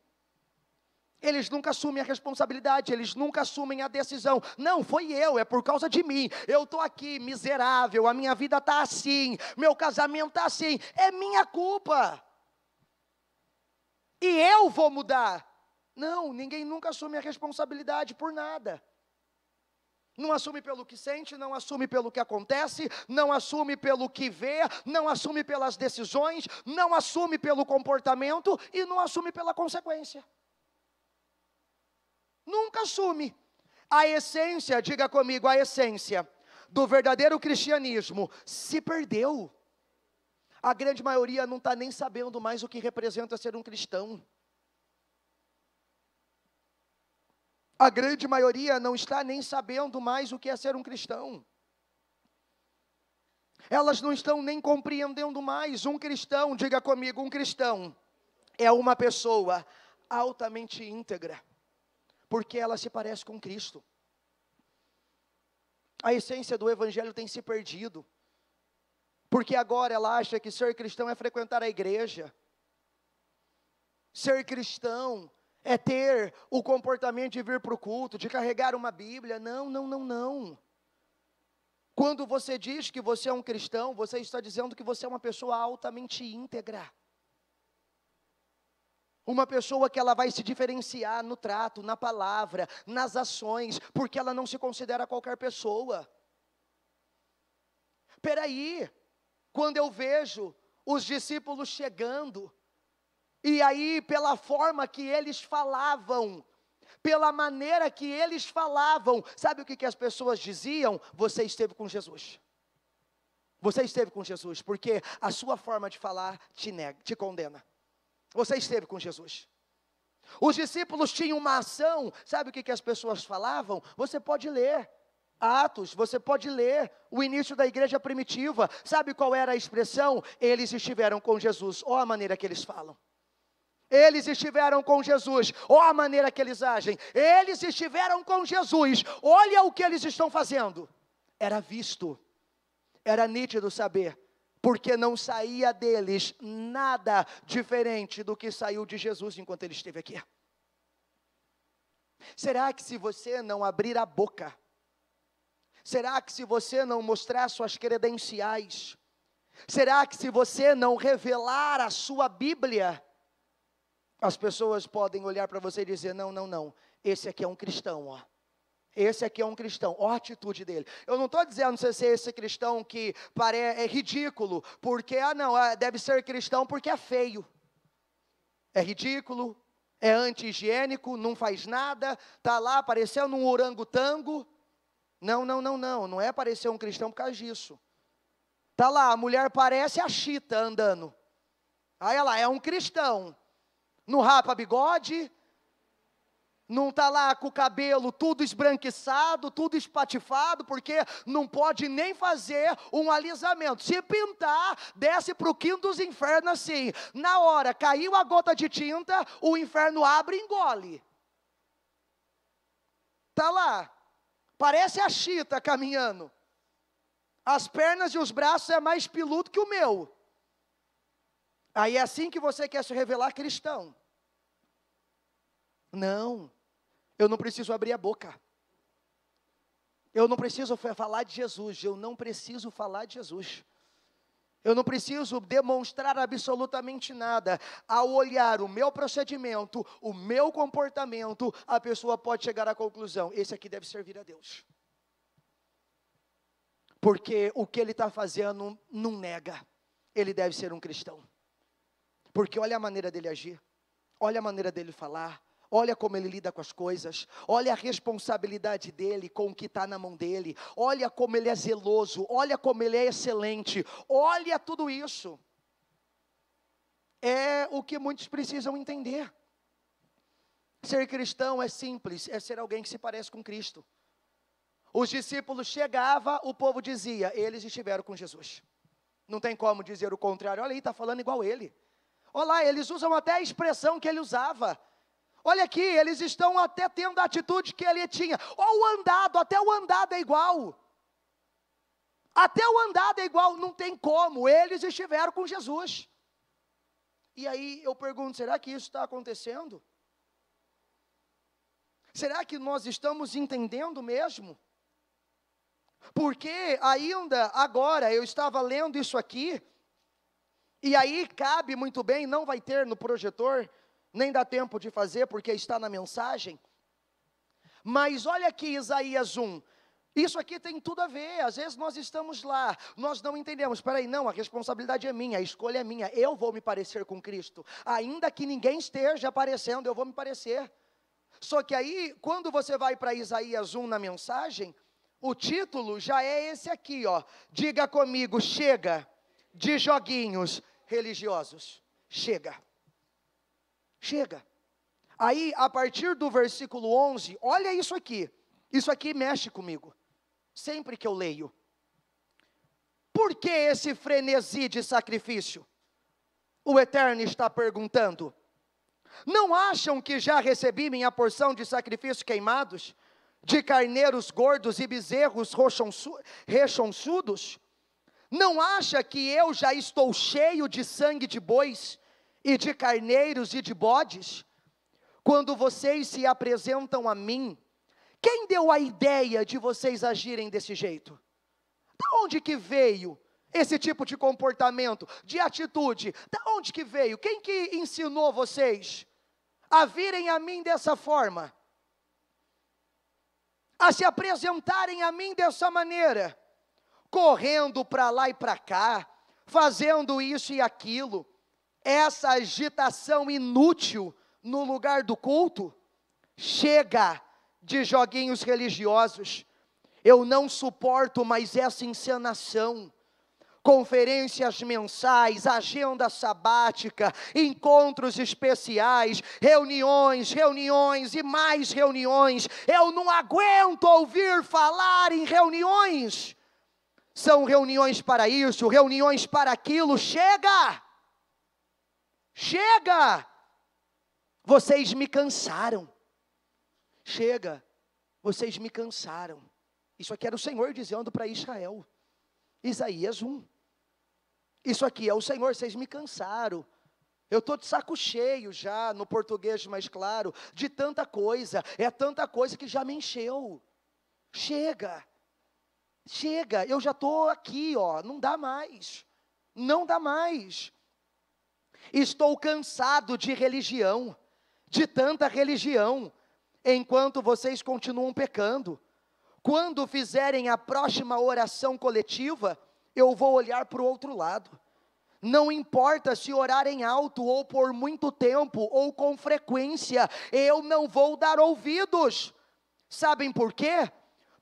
Eles nunca assumem a responsabilidade, eles nunca assumem a decisão. Não, foi eu, é por causa de mim. Eu estou aqui, miserável, a minha vida está assim, meu casamento está assim, é minha culpa. E eu vou mudar. Não, ninguém nunca assume a responsabilidade por nada. Não assume pelo que sente, não assume pelo que acontece, não assume pelo que vê, não assume pelas decisões, não assume pelo comportamento e não assume pela consequência. Nunca assume. A essência, diga comigo, a essência do verdadeiro cristianismo se perdeu. A grande maioria não está nem sabendo mais o que representa ser um cristão. A grande maioria não está nem sabendo mais o que é ser um cristão. Elas não estão nem compreendendo mais. Um cristão, diga comigo, um cristão é uma pessoa altamente íntegra, porque ela se parece com Cristo. A essência do Evangelho tem se perdido, porque agora ela acha que ser cristão é frequentar a igreja, ser cristão é ter o comportamento de vir para o culto, de carregar uma Bíblia. Não, não, não, não. Quando você diz que você é um cristão, você está dizendo que você é uma pessoa altamente íntegra. Uma pessoa que ela vai se diferenciar no trato, na palavra, nas ações, porque ela não se considera qualquer pessoa. Peraí, quando eu vejo os discípulos chegando, e aí, pela forma que eles falavam, pela maneira que eles falavam, sabe o que, que as pessoas diziam? Você esteve com Jesus. Você esteve com Jesus, porque a sua forma de falar te nega, te condena. Você esteve com Jesus. Os discípulos tinham uma ação, sabe o que, que as pessoas falavam? Você pode ler. Atos, você pode ler o início da igreja primitiva. Sabe qual era a expressão? Eles estiveram com Jesus. ou a maneira que eles falam. Eles estiveram com Jesus, olha a maneira que eles agem. Eles estiveram com Jesus, olha o que eles estão fazendo. Era visto, era nítido saber, porque não saía deles nada diferente do que saiu de Jesus enquanto ele esteve aqui. Será que se você não abrir a boca, será que se você não mostrar suas credenciais, será que se você não revelar a sua Bíblia, as pessoas podem olhar para você e dizer: não, não, não, esse aqui é um cristão, ó. Esse aqui é um cristão, ó a atitude dele. Eu não estou dizendo se é esse cristão que parece é ridículo, porque, ah, não, ah, deve ser cristão porque é feio. É ridículo, é anti-higiênico, não faz nada, tá lá parecendo um orangotango. Não, não, não, não, não é parecer um cristão por causa disso. Tá lá, a mulher parece a chita andando. Aí ah, ela é um cristão não rapa bigode, não está lá com o cabelo tudo esbranquiçado, tudo espatifado, porque não pode nem fazer um alisamento. Se pintar, desce para o quinto dos infernos assim. Na hora, caiu a gota de tinta, o inferno abre e engole. Está lá. Parece a chita caminhando. As pernas e os braços é mais piludo que o meu. Aí é assim que você quer se revelar cristão. Não, eu não preciso abrir a boca. Eu não preciso falar de Jesus, eu não preciso falar de Jesus. Eu não preciso demonstrar absolutamente nada. Ao olhar o meu procedimento, o meu comportamento, a pessoa pode chegar à conclusão: esse aqui deve servir a Deus. Porque o que ele está fazendo não nega, ele deve ser um cristão. Porque olha a maneira dele agir, olha a maneira dele falar, Olha como ele lida com as coisas, olha a responsabilidade dele com o que está na mão dele, olha como ele é zeloso, olha como ele é excelente, olha tudo isso. É o que muitos precisam entender. Ser cristão é simples, é ser alguém que se parece com Cristo. Os discípulos chegavam, o povo dizia, eles estiveram com Jesus. Não tem como dizer o contrário, olha aí, está falando igual ele. Olha lá, eles usam até a expressão que ele usava. Olha aqui, eles estão até tendo a atitude que ele tinha. Ou o andado, até o andado é igual. Até o andado é igual, não tem como. Eles estiveram com Jesus. E aí eu pergunto: será que isso está acontecendo? Será que nós estamos entendendo mesmo? Porque ainda agora eu estava lendo isso aqui, e aí cabe muito bem, não vai ter no projetor, nem dá tempo de fazer porque está na mensagem. Mas olha aqui Isaías 1. Isso aqui tem tudo a ver. Às vezes nós estamos lá, nós não entendemos. Peraí, não, a responsabilidade é minha, a escolha é minha. Eu vou me parecer com Cristo. Ainda que ninguém esteja aparecendo, eu vou me parecer. Só que aí, quando você vai para Isaías 1 na mensagem, o título já é esse aqui, ó. Diga comigo, chega de joguinhos religiosos. Chega. Chega. Aí, a partir do versículo 11, olha isso aqui. Isso aqui mexe comigo. Sempre que eu leio. Por que esse frenesi de sacrifício? O Eterno está perguntando. Não acham que já recebi minha porção de sacrifícios queimados, de carneiros gordos e bezerros rechonçudos? Não acha que eu já estou cheio de sangue de bois e de carneiros e de bodes? Quando vocês se apresentam a mim, quem deu a ideia de vocês agirem desse jeito? De onde que veio esse tipo de comportamento, de atitude? De onde que veio? Quem que ensinou vocês a virem a mim dessa forma? A se apresentarem a mim dessa maneira? Correndo para lá e para cá, fazendo isso e aquilo essa agitação inútil no lugar do culto? Chega de joguinhos religiosos. Eu não suporto mais essa encenação. Conferências mensais, agenda sabática, encontros especiais, reuniões, reuniões e mais reuniões. Eu não aguento ouvir falar em reuniões. São reuniões para isso, reuniões para aquilo. Chega! Chega! Vocês me cansaram. Chega, vocês me cansaram. Isso aqui era o Senhor dizendo para Israel. Isaías 1. Isso aqui é o Senhor, vocês me cansaram. Eu estou de saco cheio já, no português mais claro, de tanta coisa, é tanta coisa que já me encheu. Chega, chega, eu já estou aqui, ó, não dá mais, não dá mais. Estou cansado de religião, de tanta religião, enquanto vocês continuam pecando. Quando fizerem a próxima oração coletiva, eu vou olhar para o outro lado. Não importa se orarem alto ou por muito tempo ou com frequência, eu não vou dar ouvidos. Sabem por quê?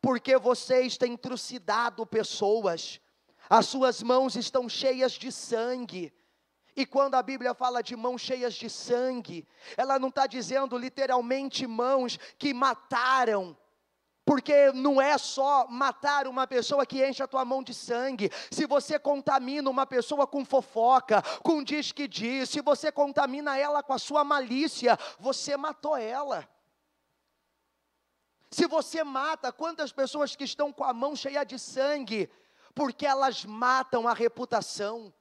Porque vocês têm trucidado pessoas, as suas mãos estão cheias de sangue, e quando a Bíblia fala de mãos cheias de sangue, ela não está dizendo literalmente mãos que mataram. Porque não é só matar uma pessoa que enche a tua mão de sangue. Se você contamina uma pessoa com fofoca, com diz que diz, se você contamina ela com a sua malícia, você matou ela. Se você mata, quantas pessoas que estão com a mão cheia de sangue, porque elas matam a reputação.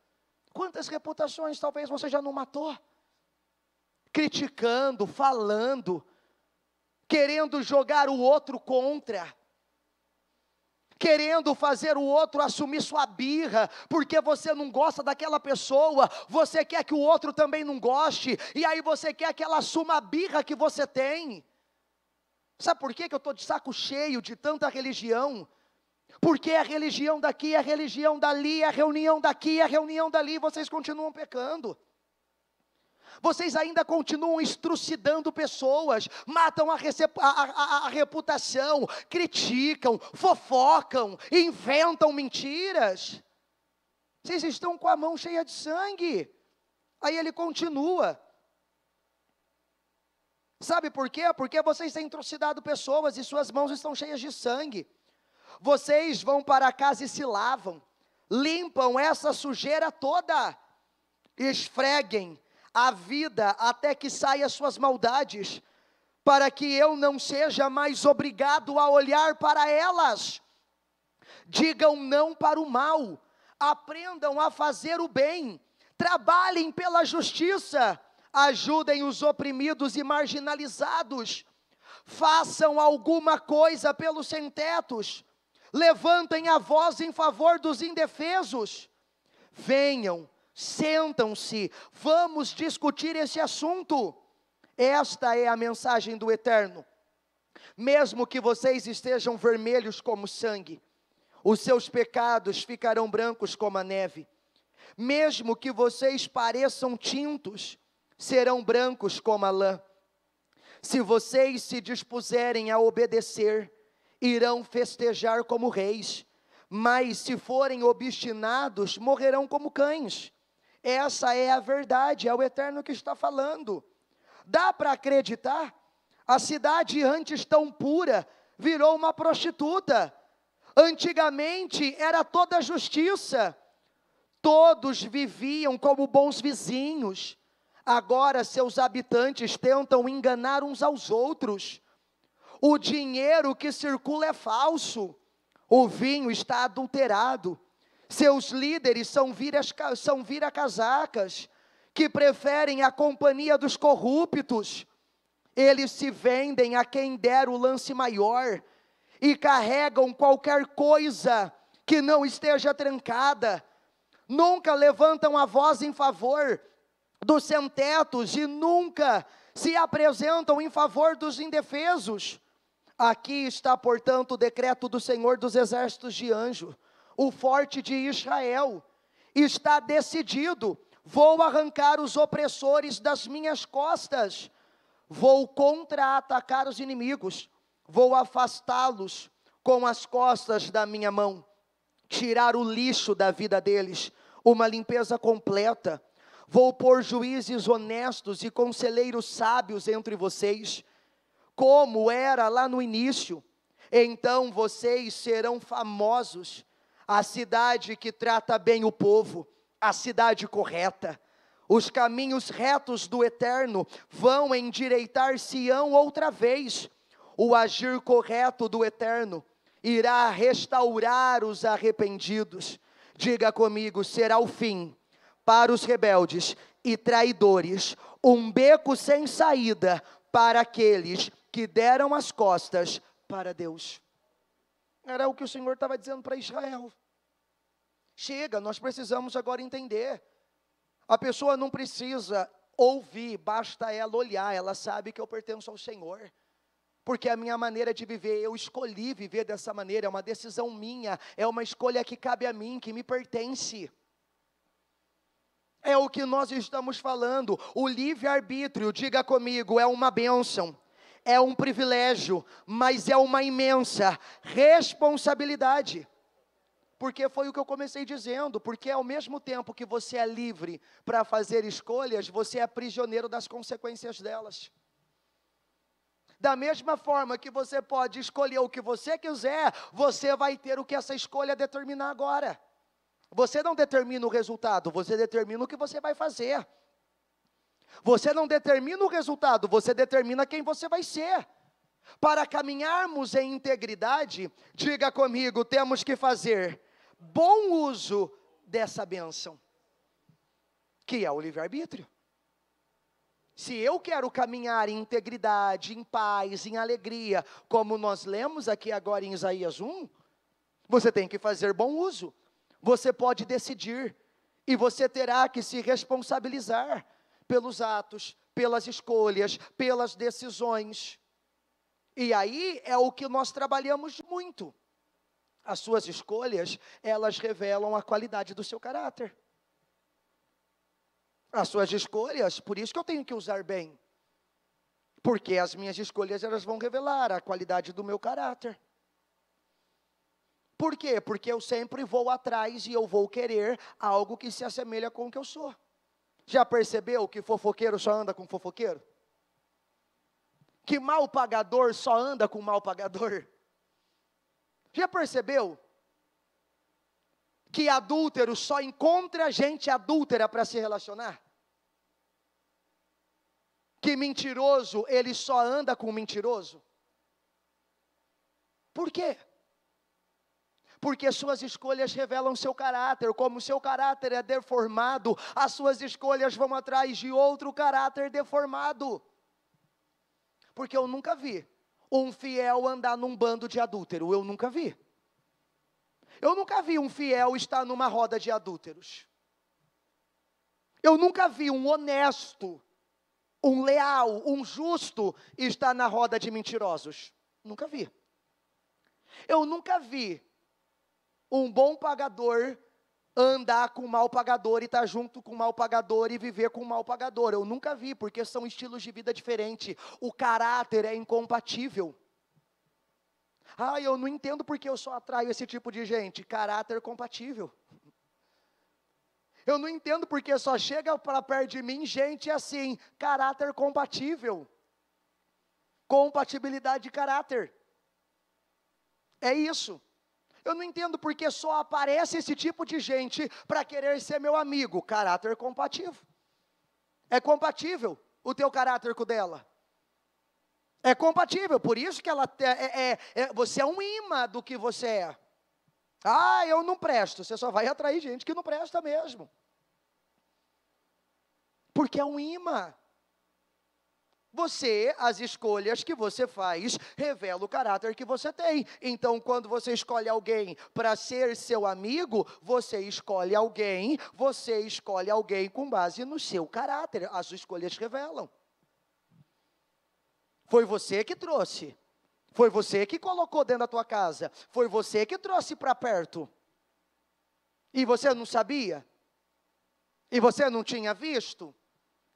Quantas reputações talvez você já não matou? Criticando, falando, querendo jogar o outro contra, querendo fazer o outro assumir sua birra, porque você não gosta daquela pessoa, você quer que o outro também não goste, e aí você quer que ela assuma a birra que você tem. Sabe por que eu estou de saco cheio de tanta religião? Porque é a religião daqui, é a religião dali, é a reunião daqui, a reunião dali, vocês continuam pecando. Vocês ainda continuam estrucidando pessoas, matam a, a, a, a reputação, criticam, fofocam, inventam mentiras. Vocês estão com a mão cheia de sangue. Aí ele continua. Sabe por quê? Porque vocês têm trucidado pessoas e suas mãos estão cheias de sangue. Vocês vão para casa e se lavam, limpam essa sujeira toda, esfreguem a vida até que saia suas maldades, para que eu não seja mais obrigado a olhar para elas. Digam não para o mal, aprendam a fazer o bem, trabalhem pela justiça, ajudem os oprimidos e marginalizados, façam alguma coisa pelos sem-tetos, levantem a voz em favor dos indefesos. Venham, sentam-se, vamos discutir esse assunto. Esta é a mensagem do Eterno. Mesmo que vocês estejam vermelhos como sangue, os seus pecados ficarão brancos como a neve. Mesmo que vocês pareçam tintos, serão brancos como a lã. Se vocês se dispuserem a obedecer, irão festejar como reis, mas se forem obstinados, morrerão como cães. Essa é a verdade, é o eterno que está falando. Dá para acreditar? A cidade antes tão pura virou uma prostituta. Antigamente era toda justiça. Todos viviam como bons vizinhos. Agora seus habitantes tentam enganar uns aos outros o dinheiro que circula é falso, o vinho está adulterado, seus líderes são, são vira-casacas, que preferem a companhia dos corruptos. Eles se vendem a quem der o lance maior e carregam qualquer coisa que não esteja trancada. Nunca levantam a voz em favor dos sem-tetos e nunca se apresentam em favor dos indefesos. Aqui está, portanto, o decreto do Senhor dos Exércitos de Anjo, o forte de Israel, está decidido: vou arrancar os opressores das minhas costas, vou contra-atacar os inimigos, vou afastá-los com as costas da minha mão, tirar o lixo da vida deles, uma limpeza completa. Vou pôr juízes honestos e conselheiros sábios entre vocês como era lá no início. Então vocês serão famosos. A cidade que trata bem o povo, a cidade correta. Os caminhos retos do Eterno vão endireitar Sião outra vez. O agir correto do Eterno irá restaurar os arrependidos. Diga comigo, será o fim para os rebeldes e traidores, um beco sem saída para aqueles que deram as costas para Deus. Era o que o Senhor estava dizendo para Israel. Chega, nós precisamos agora entender. A pessoa não precisa ouvir, basta ela olhar, ela sabe que eu pertenço ao Senhor. Porque a minha maneira de viver, eu escolhi viver dessa maneira, é uma decisão minha, é uma escolha que cabe a mim, que me pertence. É o que nós estamos falando. O livre-arbítrio, diga comigo, é uma bênção é um privilégio, mas é uma imensa responsabilidade. Porque foi o que eu comecei dizendo, porque ao mesmo tempo que você é livre para fazer escolhas, você é prisioneiro das consequências delas. Da mesma forma que você pode escolher o que você quiser, você vai ter o que essa escolha determinar agora. Você não determina o resultado, você determina o que você vai fazer. Você não determina o resultado, você determina quem você vai ser. Para caminharmos em integridade, diga comigo, temos que fazer bom uso dessa bênção, que é o livre-arbítrio. Se eu quero caminhar em integridade, em paz, em alegria, como nós lemos aqui agora em Isaías 1, você tem que fazer bom uso. Você pode decidir e você terá que se responsabilizar pelos atos, pelas escolhas, pelas decisões. E aí é o que nós trabalhamos muito. As suas escolhas, elas revelam a qualidade do seu caráter. As suas escolhas, por isso que eu tenho que usar bem. Porque as minhas escolhas, elas vão revelar a qualidade do meu caráter. Por quê? Porque eu sempre vou atrás e eu vou querer algo que se assemelha com o que eu sou. Já percebeu que fofoqueiro só anda com fofoqueiro? Que mal pagador só anda com mal pagador? [laughs] Já percebeu que adúltero só encontra gente adúltera para se relacionar? Que mentiroso ele só anda com mentiroso? Por quê? porque suas escolhas revelam seu caráter. Como seu caráter é deformado, as suas escolhas vão atrás de outro caráter deformado. Porque eu nunca vi um fiel andar num bando de adúltero, eu nunca vi. Eu nunca vi um fiel estar numa roda de adúlteros. Eu nunca vi um honesto, um leal, um justo estar na roda de mentirosos. Nunca vi. Eu nunca vi um bom pagador andar com um mal pagador e estar tá junto com um mal pagador e viver com um mal pagador. Eu nunca vi, porque são estilos de vida diferentes. O caráter é incompatível. Ah, eu não entendo porque eu só atraio esse tipo de gente. Caráter compatível. Eu não entendo porque só chega para perto de mim gente assim, caráter compatível. Compatibilidade de caráter. É isso. Eu não entendo porque só aparece esse tipo de gente para querer ser meu amigo. Caráter compatível. É compatível o teu caráter com o dela. É compatível, por isso que ela é, é, é, você é um imã do que você é. Ah, eu não presto. Você só vai atrair gente que não presta mesmo. Porque é um imã. Você, as escolhas que você faz, revela o caráter que você tem. Então, quando você escolhe alguém para ser seu amigo, você escolhe alguém, você escolhe alguém com base no seu caráter. As escolhas revelam. Foi você que trouxe. Foi você que colocou dentro da tua casa. Foi você que trouxe para perto. E você não sabia? E você não tinha visto?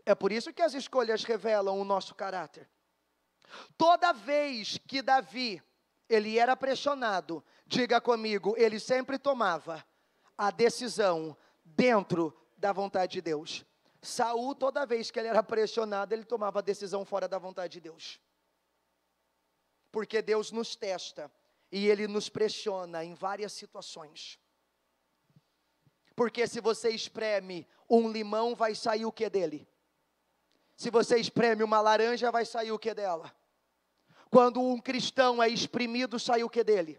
É por isso que as escolhas revelam o nosso caráter. Toda vez que Davi ele era pressionado, diga comigo, ele sempre tomava a decisão dentro da vontade de Deus. Saul, toda vez que ele era pressionado, ele tomava a decisão fora da vontade de Deus. Porque Deus nos testa e ele nos pressiona em várias situações. Porque se você espreme um limão, vai sair o que dele? Se você espreme uma laranja, vai sair o que dela? Quando um cristão é exprimido, sai o que dele?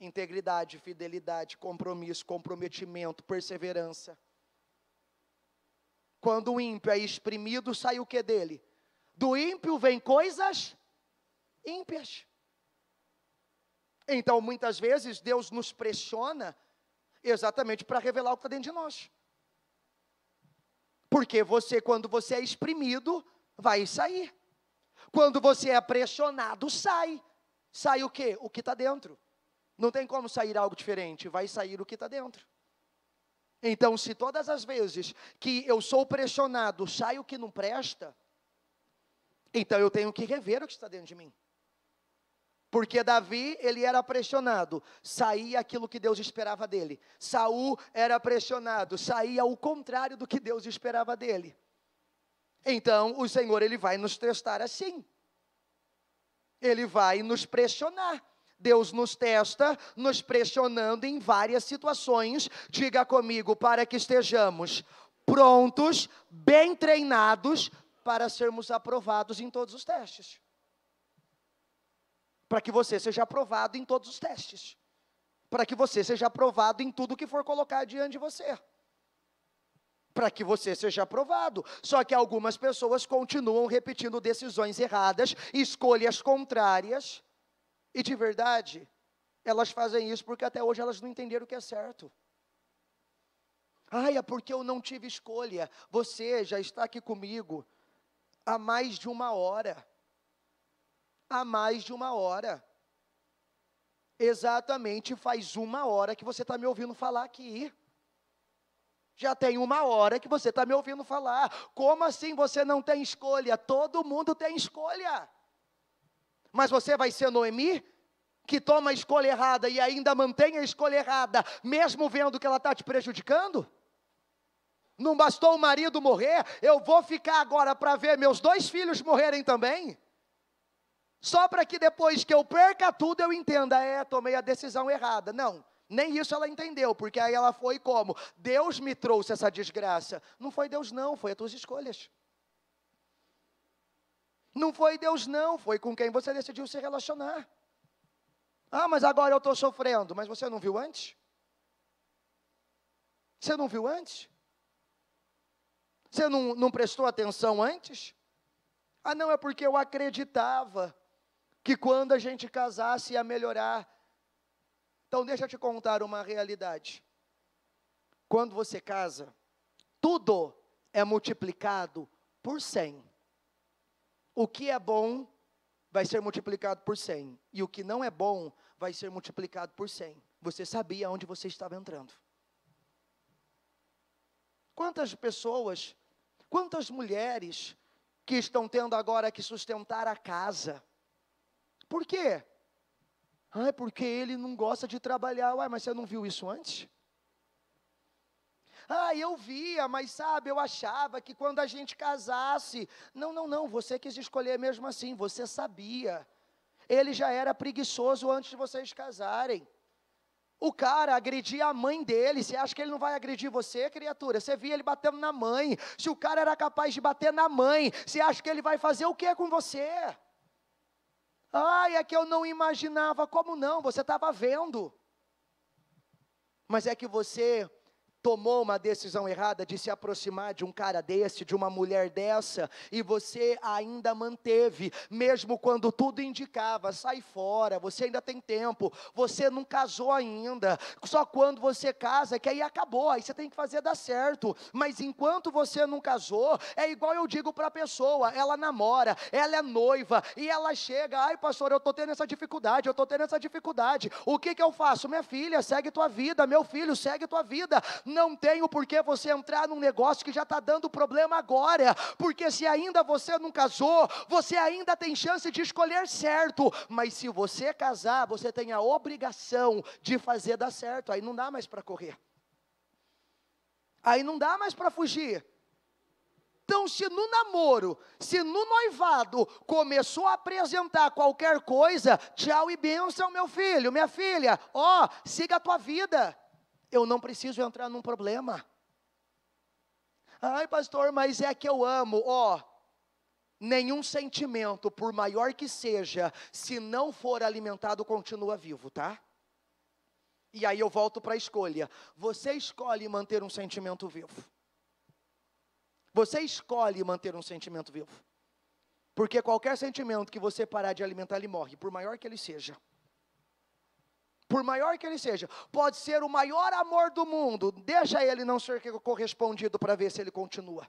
Integridade, fidelidade, compromisso, comprometimento, perseverança. Quando o ímpio é exprimido, sai o que dele? Do ímpio vem coisas ímpias. Então, muitas vezes, Deus nos pressiona exatamente para revelar o que está dentro de nós. Porque você, quando você é exprimido, vai sair. Quando você é pressionado, sai. Sai o que? O que está dentro. Não tem como sair algo diferente, vai sair o que está dentro. Então, se todas as vezes que eu sou pressionado, sai o que não presta, então eu tenho que rever o que está dentro de mim. Porque Davi, ele era pressionado, saía aquilo que Deus esperava dele. Saul era pressionado, saía o contrário do que Deus esperava dele. Então, o Senhor ele vai nos testar assim. Ele vai nos pressionar. Deus nos testa, nos pressionando em várias situações. Diga comigo, para que estejamos prontos, bem treinados, para sermos aprovados em todos os testes para que você seja aprovado em todos os testes, para que você seja aprovado em tudo que for colocar diante de você, para que você seja aprovado. Só que algumas pessoas continuam repetindo decisões erradas, escolhas contrárias, e de verdade, elas fazem isso porque até hoje elas não entenderam o que é certo. Ah, é porque eu não tive escolha. Você já está aqui comigo há mais de uma hora há mais de uma hora. Exatamente faz uma hora que você está me ouvindo falar aqui. Já tem uma hora que você está me ouvindo falar. Como assim você não tem escolha? Todo mundo tem escolha. Mas você vai ser Noemi? Que toma a escolha errada e ainda mantém a escolha errada, mesmo vendo que ela está te prejudicando? Não bastou o marido morrer, eu vou ficar agora para ver meus dois filhos morrerem também? só para que depois que eu perca tudo eu entenda, é, tomei a decisão errada. Não, nem isso ela entendeu, porque aí ela foi como? Deus me trouxe essa desgraça. Não foi Deus, não, foi as tuas escolhas. Não foi Deus, não, foi com quem você decidiu se relacionar. Ah, mas agora eu estou sofrendo, mas você não viu antes? Você não viu antes? Você não, não prestou atenção antes? Ah, não, é porque eu acreditava que quando a gente casasse ia melhorar. Então, deixa eu te contar uma realidade. Quando você casa, tudo é multiplicado por 100. O que é bom vai ser multiplicado por 100, e o que não é bom vai ser multiplicado por 100. Você sabia onde você estava entrando. Quantas pessoas, quantas mulheres que estão tendo agora que sustentar a casa, por quê? Ah, é porque ele não gosta de trabalhar. Uai, mas você não viu isso antes? Ah, eu via, mas sabe, eu achava que quando a gente casasse. Não, não, não, você quis escolher mesmo assim, você sabia. Ele já era preguiçoso antes de vocês casarem. O cara agredia a mãe dele. Você acha que ele não vai agredir você, criatura? Você via ele batendo na mãe. Se o cara era capaz de bater na mãe, você acha que ele vai fazer o que com você? Ai, é que eu não imaginava. Como não? Você estava vendo. Mas é que você tomou uma decisão errada de se aproximar de um cara desse, de uma mulher dessa, e você ainda manteve, mesmo quando tudo indicava, sai fora, você ainda tem tempo, você não casou ainda, só quando você casa, que aí acabou, aí você tem que fazer dar certo, mas enquanto você não casou, é igual eu digo para a pessoa, ela namora, ela é noiva, e ela chega, ai pastor, eu estou tendo essa dificuldade, eu estou tendo essa dificuldade, o que que eu faço? Minha filha, segue tua vida, meu filho, segue tua vida, não tenho por que você entrar num negócio que já está dando problema agora, porque se ainda você não casou, você ainda tem chance de escolher certo, mas se você casar, você tem a obrigação de fazer dar certo, aí não dá mais para correr, aí não dá mais para fugir. Então, se no namoro, se no noivado começou a apresentar qualquer coisa, tchau e bênção, meu filho, minha filha, ó, siga a tua vida. Eu não preciso entrar num problema. Ai, pastor, mas é que eu amo. Ó, oh, nenhum sentimento, por maior que seja, se não for alimentado, continua vivo, tá? E aí eu volto para a escolha. Você escolhe manter um sentimento vivo. Você escolhe manter um sentimento vivo. Porque qualquer sentimento que você parar de alimentar, ele morre, por maior que ele seja por maior que ele seja, pode ser o maior amor do mundo, deixa ele não ser correspondido para ver se ele continua.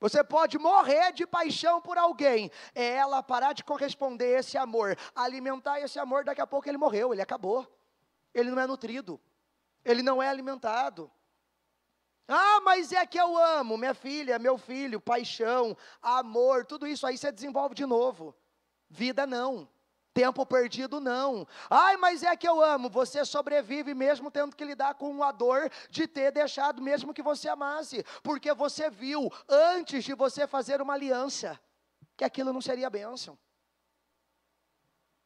Você pode morrer de paixão por alguém, é ela parar de corresponder esse amor, alimentar esse amor, daqui a pouco ele morreu, ele acabou. Ele não é nutrido, ele não é alimentado. Ah, mas é que eu amo minha filha, meu filho, paixão, amor, tudo isso aí você desenvolve de novo. Vida não. Tempo perdido não. Ai, mas é que eu amo. Você sobrevive mesmo tendo que lidar com a dor de ter deixado, mesmo que você amasse, porque você viu antes de você fazer uma aliança que aquilo não seria bênção.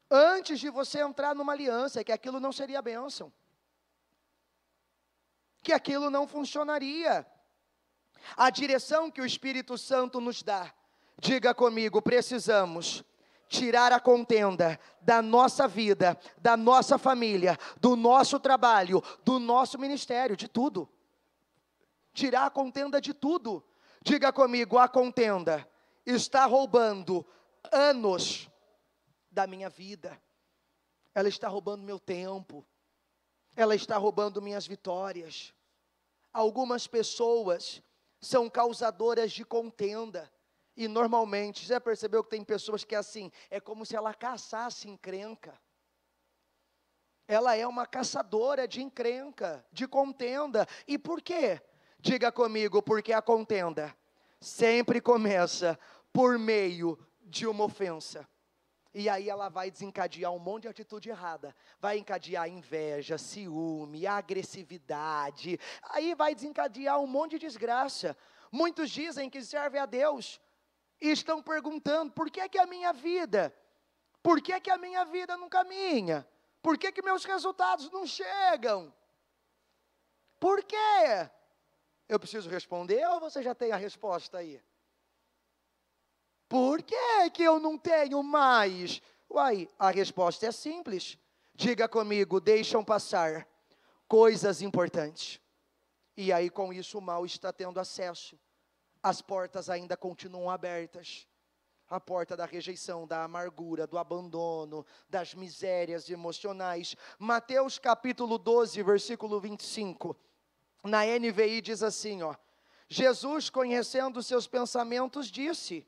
Antes de você entrar numa aliança que aquilo não seria bênção, que aquilo não funcionaria. A direção que o Espírito Santo nos dá, diga comigo, precisamos tirar a contenda da nossa vida, da nossa família, do nosso trabalho, do nosso ministério, de tudo. Tirar a contenda de tudo. Diga comigo, a contenda está roubando anos da minha vida. Ela está roubando meu tempo. Ela está roubando minhas vitórias. Algumas pessoas são causadoras de contenda e normalmente, já percebeu que tem pessoas que é assim, é como se ela caçasse encrenca. Ela é uma caçadora de encrenca, de contenda. E por quê? Diga comigo, porque a contenda sempre começa por meio de uma ofensa. E aí ela vai desencadear um monte de atitude errada. Vai encadear inveja, ciúme, agressividade. Aí vai desencadear um monte de desgraça. Muitos dizem que serve a Deus, e estão perguntando: por que, é que a minha vida, por que, é que a minha vida não caminha? Por que, que meus resultados não chegam? Por quê? Eu preciso responder ou você já tem a resposta aí? Por que, que eu não tenho mais? Uai, a resposta é simples. Diga comigo, deixam passar coisas importantes. E aí com isso o mal está tendo acesso as portas ainda continuam abertas. A porta da rejeição, da amargura, do abandono, das misérias emocionais. Mateus capítulo 12, versículo 25. Na NVI diz assim, ó: Jesus, conhecendo seus pensamentos, disse: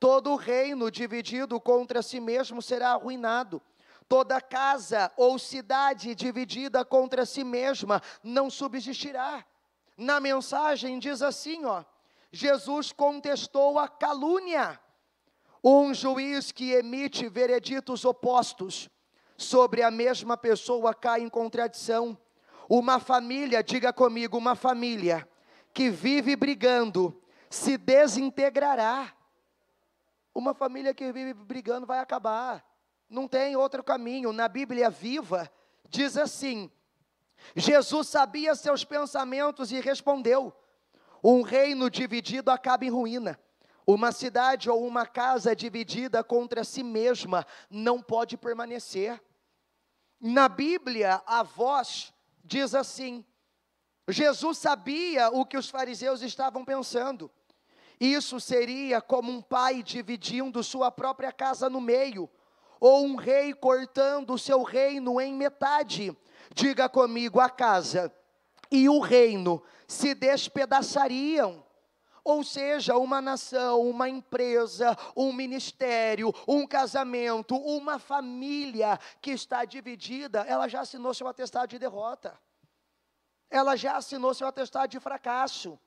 Todo reino dividido contra si mesmo será arruinado. Toda casa ou cidade dividida contra si mesma não subsistirá. Na mensagem diz assim, ó: Jesus contestou a calúnia, um juiz que emite vereditos opostos sobre a mesma pessoa cai em contradição. Uma família, diga comigo, uma família que vive brigando se desintegrará. Uma família que vive brigando vai acabar. Não tem outro caminho. Na Bíblia viva, diz assim: Jesus sabia seus pensamentos e respondeu: um reino dividido acaba em ruína. Uma cidade ou uma casa dividida contra si mesma não pode permanecer. Na Bíblia, a voz diz assim: Jesus sabia o que os fariseus estavam pensando. Isso seria como um pai dividindo sua própria casa no meio, ou um rei cortando seu reino em metade. Diga comigo: a casa e o reino se despedaçariam. Ou seja, uma nação, uma empresa, um ministério, um casamento, uma família que está dividida, ela já assinou seu atestado de derrota. Ela já assinou seu atestado de fracasso.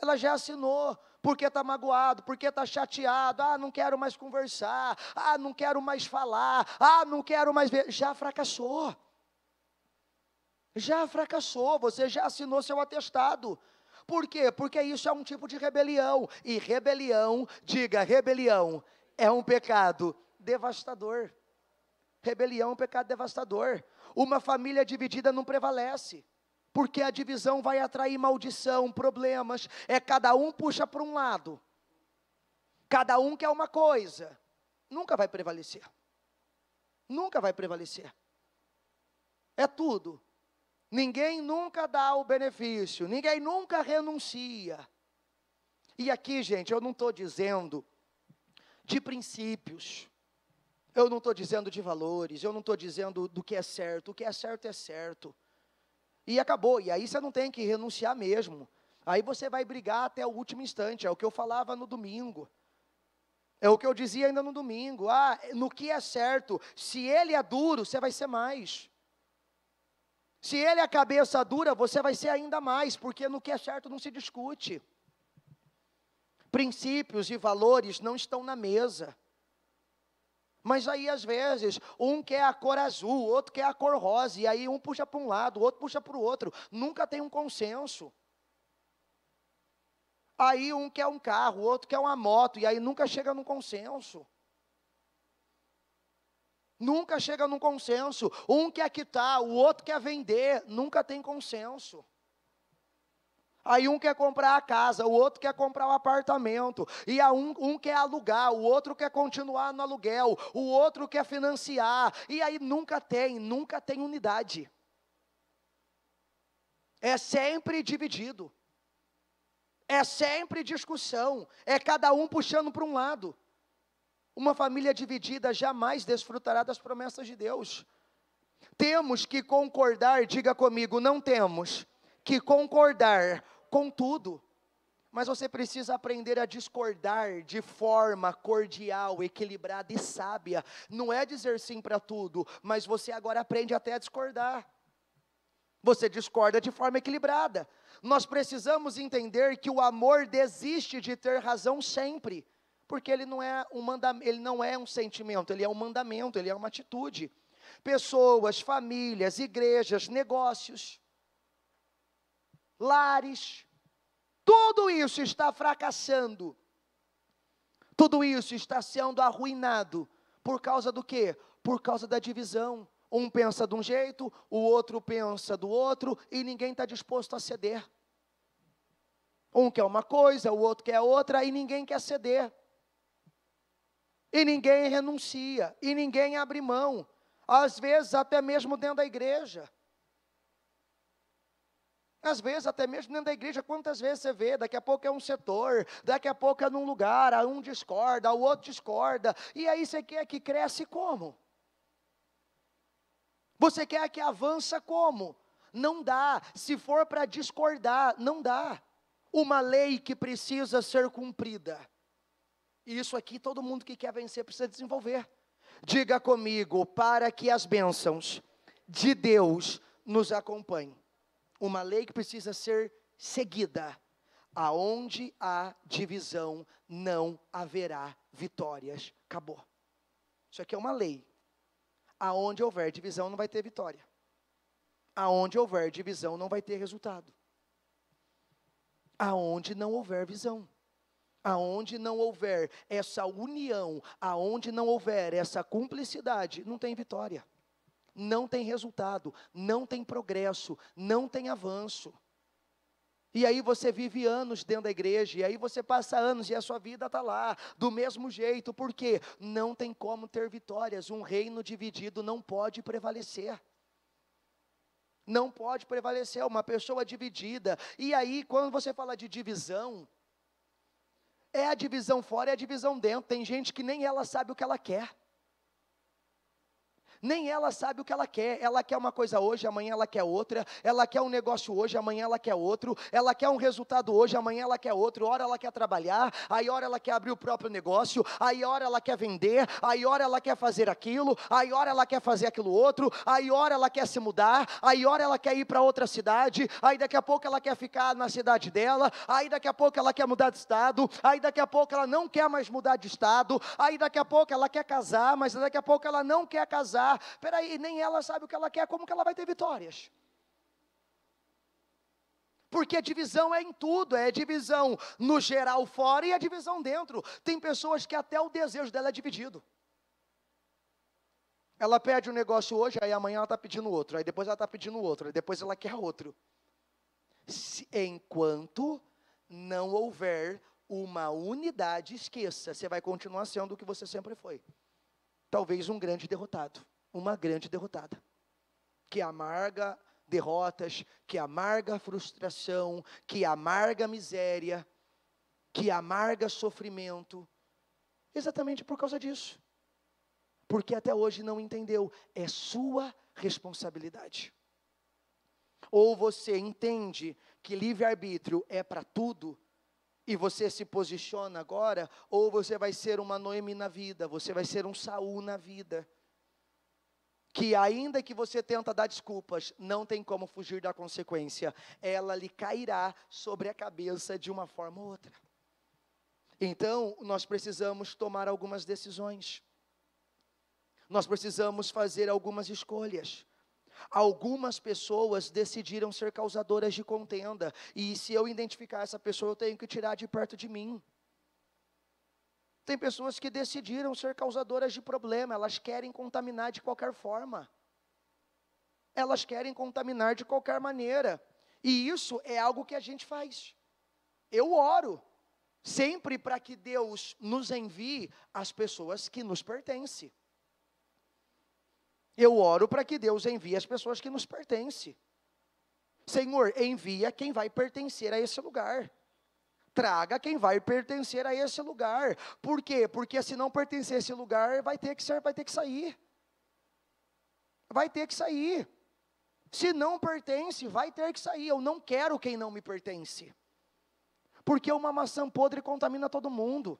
Ela já assinou porque está magoado, porque está chateado, ah, não quero mais conversar, ah, não quero mais falar, ah, não quero mais ver. Já fracassou já fracassou, você já assinou seu atestado. Por quê? Porque isso é um tipo de rebelião. E rebelião, diga, rebelião é um pecado devastador. Rebelião é um pecado devastador. Uma família dividida não prevalece. Porque a divisão vai atrair maldição, problemas. É cada um puxa para um lado. Cada um quer uma coisa. Nunca vai prevalecer. Nunca vai prevalecer. É tudo Ninguém nunca dá o benefício, ninguém nunca renuncia. E aqui, gente, eu não estou dizendo de princípios, eu não estou dizendo de valores, eu não estou dizendo do que é certo, o que é certo é certo. E acabou, e aí você não tem que renunciar mesmo. Aí você vai brigar até o último instante, é o que eu falava no domingo. É o que eu dizia ainda no domingo. Ah, no que é certo, se ele é duro, você vai ser mais. Se ele é a cabeça dura, você vai ser ainda mais, porque no que é certo não se discute. Princípios e valores não estão na mesa. Mas aí, às vezes, um quer a cor azul, outro quer a cor rosa, e aí um puxa para um lado, o outro puxa para o outro. Nunca tem um consenso. Aí um quer um carro, o outro quer uma moto, e aí nunca chega num consenso. Nunca chega num consenso. Um quer quitar, o outro quer vender, nunca tem consenso. Aí um quer comprar a casa, o outro quer comprar o um apartamento, e a um, um quer alugar, o outro quer continuar no aluguel, o outro quer financiar, e aí nunca tem, nunca tem unidade. É sempre dividido, é sempre discussão, é cada um puxando para um lado. Uma família dividida jamais desfrutará das promessas de Deus. Temos que concordar, diga comigo, não temos que concordar com tudo. Mas você precisa aprender a discordar de forma cordial, equilibrada e sábia. Não é dizer sim para tudo, mas você agora aprende até a discordar. Você discorda de forma equilibrada. Nós precisamos entender que o amor desiste de ter razão sempre porque ele não é um mandamento, ele não é um sentimento, ele é um mandamento, ele é uma atitude. Pessoas, famílias, igrejas, negócios, lares, tudo isso está fracassando. Tudo isso está sendo arruinado por causa do quê? Por causa da divisão. Um pensa de um jeito, o outro pensa do outro, e ninguém está disposto a ceder. Um quer uma coisa, o outro quer outra, e ninguém quer ceder. E ninguém renuncia, e ninguém abre mão, às vezes até mesmo dentro da igreja. Às vezes, até mesmo dentro da igreja, quantas vezes você vê, daqui a pouco é um setor, daqui a pouco é num lugar, a um discorda, o outro discorda, e aí você quer que cresce como? Você quer que avança como? Não dá. Se for para discordar, não dá. Uma lei que precisa ser cumprida. E isso aqui todo mundo que quer vencer precisa desenvolver. Diga comigo, para que as bênçãos de Deus nos acompanhem. Uma lei que precisa ser seguida. Aonde há divisão, não haverá vitórias. Acabou. Isso aqui é uma lei. Aonde houver divisão, não vai ter vitória. Aonde houver divisão, não vai ter resultado. Aonde não houver visão. Aonde não houver essa união, aonde não houver essa cumplicidade, não tem vitória, não tem resultado, não tem progresso, não tem avanço. E aí você vive anos dentro da igreja, e aí você passa anos e a sua vida está lá, do mesmo jeito, porque não tem como ter vitórias, um reino dividido não pode prevalecer. Não pode prevalecer uma pessoa dividida. E aí, quando você fala de divisão, é a divisão fora e é a divisão dentro. Tem gente que nem ela sabe o que ela quer. Nem ela sabe o que ela quer. Ela quer uma coisa hoje, amanhã ela quer outra. Ela quer um negócio hoje, amanhã ela quer outro. Ela quer um resultado hoje, amanhã ela quer outro. Hora ela quer trabalhar, aí hora ela quer abrir o próprio negócio, aí hora ela quer vender, aí hora ela quer fazer aquilo, aí hora ela quer fazer aquilo outro, aí hora ela quer se mudar, aí hora ela quer ir para outra cidade, aí daqui a pouco ela quer ficar na cidade dela, aí daqui a pouco ela quer mudar de estado, aí daqui a pouco ela não quer mais mudar de estado, aí daqui a pouco ela quer casar, mas daqui a pouco ela não quer casar ganhar. Peraí, nem ela sabe o que ela quer, como que ela vai ter vitórias? Porque divisão é em tudo, é divisão no geral fora e a é divisão dentro. Tem pessoas que até o desejo dela é dividido. Ela pede um negócio hoje, aí amanhã ela está pedindo outro, aí depois ela está pedindo outro, aí depois ela quer outro. Se, enquanto não houver uma unidade, esqueça, você vai continuar sendo o que você sempre foi. Talvez um grande derrotado uma grande derrotada, que amarga derrotas, que amarga frustração, que amarga miséria, que amarga sofrimento, exatamente por causa disso. Porque até hoje não entendeu, é sua responsabilidade. Ou você entende que livre-arbítrio é para tudo e você se posiciona agora, ou você vai ser uma Noemi na vida, você vai ser um Saul na vida que ainda que você tenta dar desculpas, não tem como fugir da consequência. Ela lhe cairá sobre a cabeça de uma forma ou outra. Então, nós precisamos tomar algumas decisões. Nós precisamos fazer algumas escolhas. Algumas pessoas decidiram ser causadoras de contenda, e se eu identificar essa pessoa, eu tenho que tirar de perto de mim. Tem pessoas que decidiram ser causadoras de problema, elas querem contaminar de qualquer forma. Elas querem contaminar de qualquer maneira. E isso é algo que a gente faz. Eu oro sempre para que Deus nos envie as pessoas que nos pertencem. Eu oro para que Deus envie as pessoas que nos pertencem. Senhor, envia quem vai pertencer a esse lugar traga quem vai pertencer a esse lugar. Por quê? Porque se não pertencer a esse lugar, vai ter que ser, vai ter que sair. Vai ter que sair. Se não pertence, vai ter que sair. Eu não quero quem não me pertence. Porque uma maçã podre contamina todo mundo.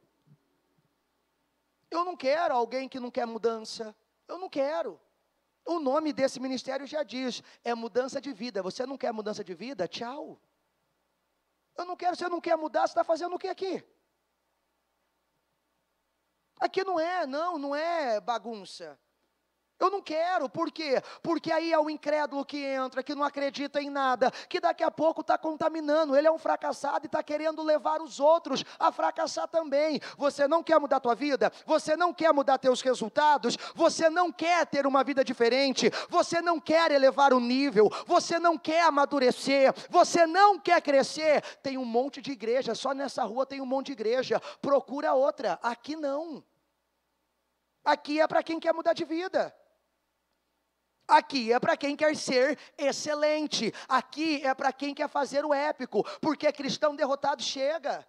Eu não quero alguém que não quer mudança. Eu não quero. O nome desse ministério já diz: é mudança de vida. Você não quer mudança de vida? Tchau. Eu não quero, você não quer mudar, você está fazendo o que aqui? Aqui não é, não, não é bagunça. Eu não quero, por quê? Porque aí é o incrédulo que entra, que não acredita em nada, que daqui a pouco está contaminando. Ele é um fracassado e está querendo levar os outros a fracassar também. Você não quer mudar tua vida, você não quer mudar teus resultados, você não quer ter uma vida diferente, você não quer elevar o nível, você não quer amadurecer, você não quer crescer. Tem um monte de igreja, só nessa rua tem um monte de igreja. Procura outra, aqui não. Aqui é para quem quer mudar de vida. Aqui é para quem quer ser excelente, aqui é para quem quer fazer o épico, porque cristão derrotado chega.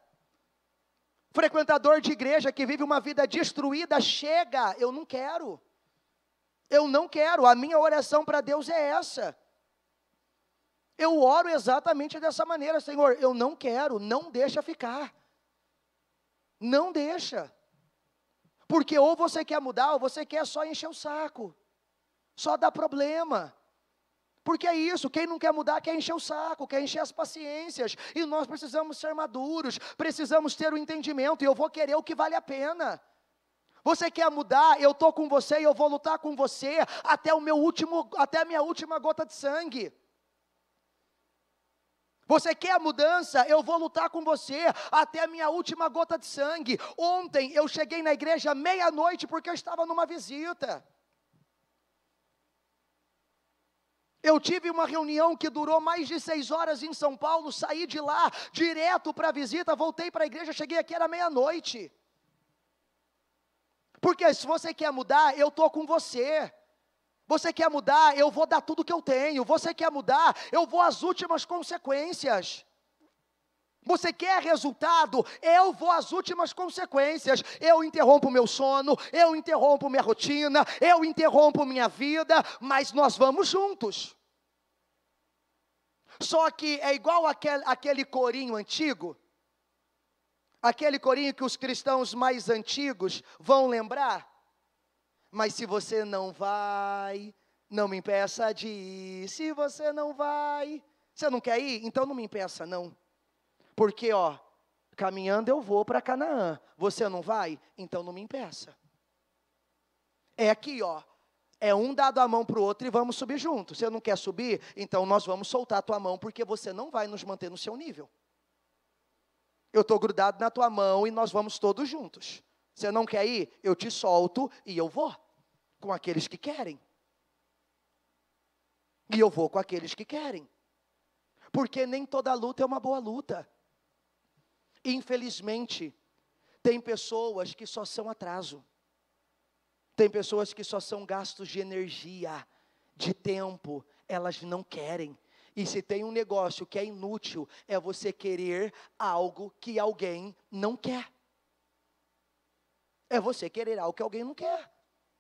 Frequentador de igreja que vive uma vida destruída chega, eu não quero. Eu não quero, a minha oração para Deus é essa. Eu oro exatamente dessa maneira, Senhor, eu não quero, não deixa ficar. Não deixa. Porque ou você quer mudar, ou você quer só encher o saco só dá problema. Porque é isso, quem não quer mudar quer encher o saco, quer encher as paciências, e nós precisamos ser maduros, precisamos ter o um entendimento, e eu vou querer o que vale a pena. Você quer mudar, eu estou com você e eu vou lutar com você até o meu último, até a minha última gota de sangue. Você quer a mudança? Eu vou lutar com você até a minha última gota de sangue. Ontem eu cheguei na igreja meia-noite porque eu estava numa visita. Eu tive uma reunião que durou mais de seis horas em São Paulo, saí de lá direto para a visita, voltei para a igreja, cheguei aqui, era meia-noite. Porque se você quer mudar, eu estou com você. Você quer mudar, eu vou dar tudo que eu tenho. Você quer mudar, eu vou às últimas consequências. Você quer resultado? Eu vou às últimas consequências. Eu interrompo meu sono, eu interrompo minha rotina, eu interrompo minha vida, mas nós vamos juntos. Só que é igual aquele, aquele corinho antigo, aquele corinho que os cristãos mais antigos vão lembrar. Mas se você não vai, não me impeça de ir. Se você não vai, você não quer ir? Então não me impeça, não. Porque, ó, caminhando eu vou para Canaã. Você não vai? Então não me impeça. É aqui, ó. É um dado a mão para o outro e vamos subir juntos. Você não quer subir? Então nós vamos soltar a tua mão, porque você não vai nos manter no seu nível. Eu estou grudado na tua mão e nós vamos todos juntos. Você não quer ir? Eu te solto e eu vou. Com aqueles que querem. E eu vou com aqueles que querem. Porque nem toda luta é uma boa luta. Infelizmente, tem pessoas que só são atraso, tem pessoas que só são gastos de energia, de tempo, elas não querem. E se tem um negócio que é inútil, é você querer algo que alguém não quer. É você querer algo que alguém não quer.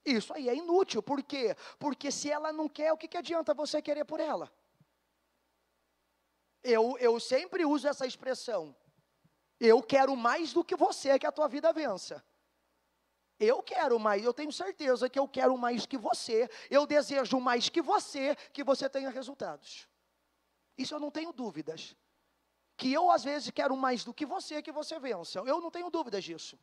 Isso aí é inútil. Por quê? Porque se ela não quer, o que, que adianta você querer por ela? Eu, eu sempre uso essa expressão. Eu quero mais do que você que a tua vida vença. Eu quero mais, eu tenho certeza que eu quero mais que você, eu desejo mais que você, que você tenha resultados. Isso eu não tenho dúvidas. Que eu às vezes quero mais do que você que você vença. Eu não tenho dúvidas disso.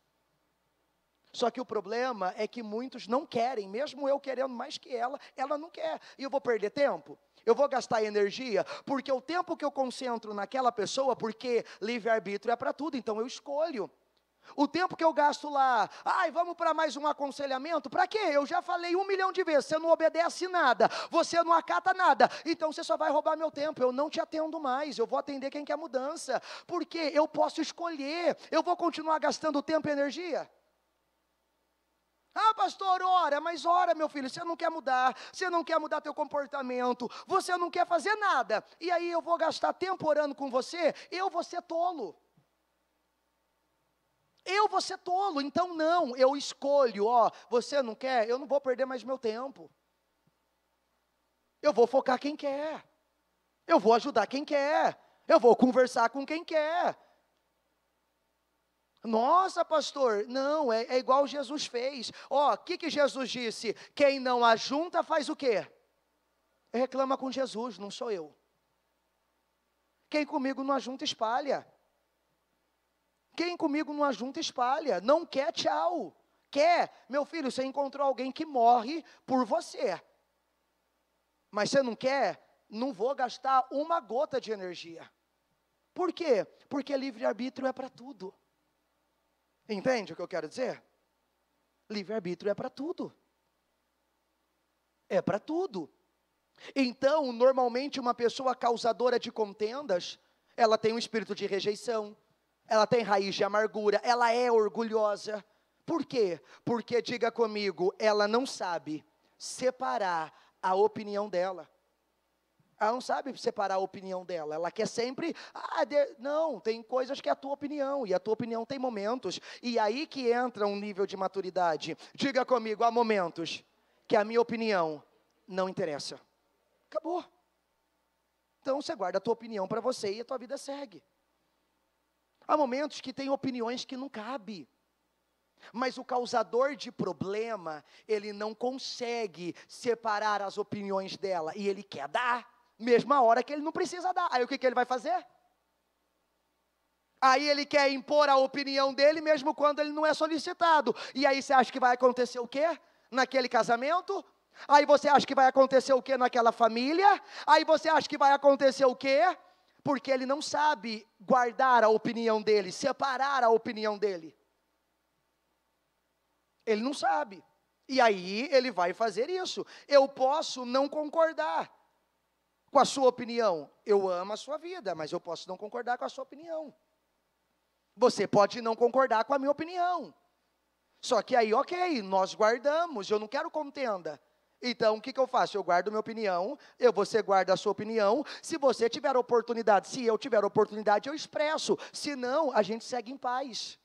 Só que o problema é que muitos não querem, mesmo eu querendo mais que ela, ela não quer. E eu vou perder tempo? eu vou gastar energia, porque o tempo que eu concentro naquela pessoa, porque livre-arbítrio é para tudo, então eu escolho. O tempo que eu gasto lá, ai, vamos para mais um aconselhamento? Para quê? Eu já falei um milhão de vezes, você não obedece nada, você não acata nada, então você só vai roubar meu tempo. Eu não te atendo mais, eu vou atender quem quer mudança, porque eu posso escolher, eu vou continuar gastando tempo e energia? Ah, pastor, ora, mas ora, meu filho, você não quer mudar, você não quer mudar teu comportamento, você não quer fazer nada. E aí eu vou gastar tempo orando com você, eu vou ser tolo. Eu vou ser tolo, então não, eu escolho, ó, você não quer, eu não vou perder mais meu tempo. Eu vou focar quem quer. Eu vou ajudar quem quer. Eu vou conversar com quem quer. Nossa, pastor, não, é, é igual Jesus fez. Ó, oh, o que, que Jesus disse? Quem não ajunta faz o quê? Reclama com Jesus, não sou eu. Quem comigo não ajunta, espalha. Quem comigo não ajunta, espalha. Não quer, tchau. Quer, meu filho, você encontrou alguém que morre por você. Mas você não quer? Não vou gastar uma gota de energia. Por quê? Porque livre-arbítrio é para tudo. Entende o que eu quero dizer? Livre-arbítrio é para tudo. É para tudo. Então, normalmente, uma pessoa causadora de contendas, ela tem um espírito de rejeição, ela tem raiz de amargura, ela é orgulhosa. Por quê? Porque, diga comigo, ela não sabe separar a opinião dela. Ela não sabe separar a opinião dela. Ela quer sempre. Ah, de... Não, tem coisas que é a tua opinião. E a tua opinião tem momentos. E aí que entra um nível de maturidade. Diga comigo, há momentos que a minha opinião não interessa. Acabou. Então você guarda a tua opinião para você e a tua vida segue. Há momentos que tem opiniões que não cabem. Mas o causador de problema, ele não consegue separar as opiniões dela e ele quer dar mesma hora que ele não precisa dar. Aí o que, que ele vai fazer? Aí ele quer impor a opinião dele mesmo quando ele não é solicitado. E aí você acha que vai acontecer o quê? Naquele casamento? Aí você acha que vai acontecer o quê naquela família? Aí você acha que vai acontecer o quê? Porque ele não sabe guardar a opinião dele, separar a opinião dele. Ele não sabe. E aí ele vai fazer isso. Eu posso não concordar com a sua opinião. Eu amo a sua vida, mas eu posso não concordar com a sua opinião. Você pode não concordar com a minha opinião. Só que aí, ok, nós guardamos, eu não quero contenda. Então, o que, que eu faço? Eu guardo minha opinião, eu, você guarda a sua opinião. Se você tiver oportunidade, se eu tiver oportunidade, eu expresso. Se não, a gente segue em paz.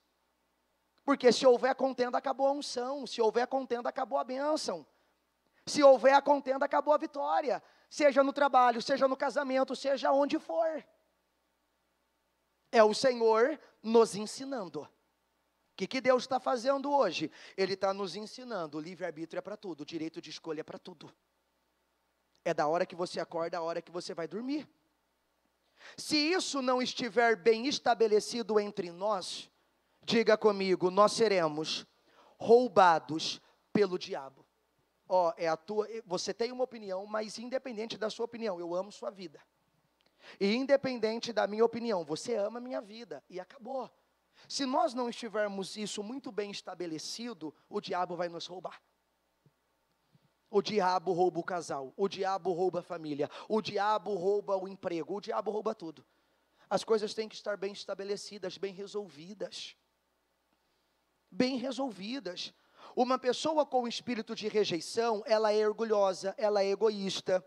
Porque se houver contenda, acabou a unção. Se houver contenda, acabou a bênção. Se houver a contenda, acabou a vitória seja no trabalho, seja no casamento, seja onde for. É o Senhor nos ensinando. O que, que Deus está fazendo hoje? Ele está nos ensinando: o livre-arbítrio é para tudo, o direito de escolha é para tudo. É da hora que você acorda, a hora que você vai dormir. Se isso não estiver bem estabelecido entre nós, diga comigo: nós seremos roubados pelo diabo ó, oh, é a tua, você tem uma opinião, mas independente da sua opinião, eu amo sua vida. E independente da minha opinião, você ama minha vida e acabou. Se nós não estivermos isso muito bem estabelecido, o diabo vai nos roubar. O diabo rouba o casal, o diabo rouba a família, o diabo rouba o emprego, o diabo rouba tudo. As coisas têm que estar bem estabelecidas, bem resolvidas. Bem resolvidas. Uma pessoa com espírito de rejeição, ela é orgulhosa, ela é egoísta,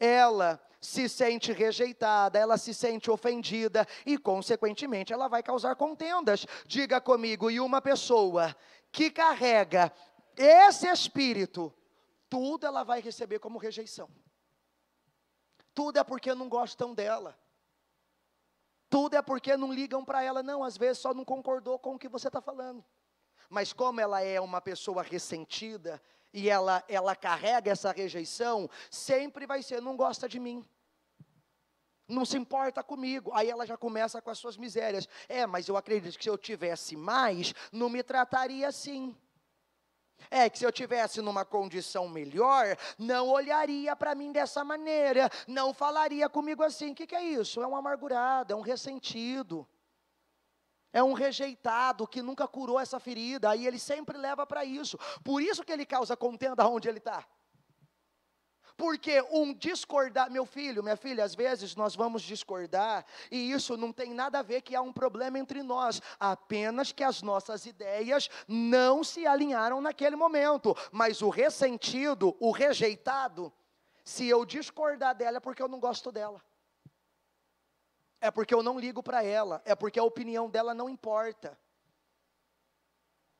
ela se sente rejeitada, ela se sente ofendida e, consequentemente, ela vai causar contendas. Diga comigo, e uma pessoa que carrega esse espírito, tudo ela vai receber como rejeição. Tudo é porque não gostam dela. Tudo é porque não ligam para ela, não. Às vezes só não concordou com o que você está falando mas como ela é uma pessoa ressentida e ela, ela carrega essa rejeição, sempre vai ser: não gosta de mim. Não se importa comigo. Aí ela já começa com as suas misérias. É, mas eu acredito que se eu tivesse mais, não me trataria assim. É que se eu tivesse numa condição melhor, não olharia para mim dessa maneira, não falaria comigo assim. O que, que, é isso? É um amargurado, é um ressentido é um rejeitado que nunca curou essa ferida, e ele sempre leva para isso. Por isso que ele causa contenda onde ele está. Porque um discordar, meu filho, minha filha, às vezes nós vamos discordar e isso não tem nada a ver que há um problema entre nós, apenas que as nossas ideias não se alinharam naquele momento, mas o ressentido, o rejeitado, se eu discordar dela é porque eu não gosto dela é porque eu não ligo para ela, é porque a opinião dela não importa.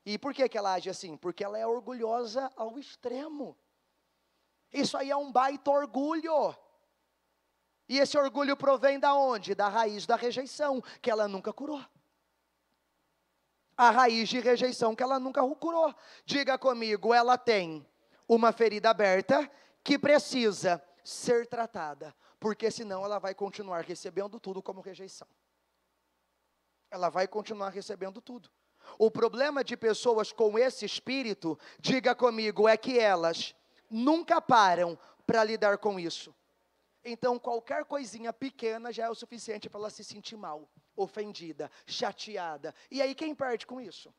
E por que, que ela age assim? Porque ela é orgulhosa ao extremo. Isso aí é um baita orgulho. E esse orgulho provém da onde? Da raiz da rejeição, que ela nunca curou. A raiz de rejeição que ela nunca curou. Diga comigo, ela tem uma ferida aberta que precisa ser tratada porque senão ela vai continuar recebendo tudo como rejeição. Ela vai continuar recebendo tudo. O problema de pessoas com esse espírito, diga comigo, é que elas nunca param para lidar com isso. Então, qualquer coisinha pequena já é o suficiente para ela se sentir mal, ofendida, chateada. E aí, quem perde com isso?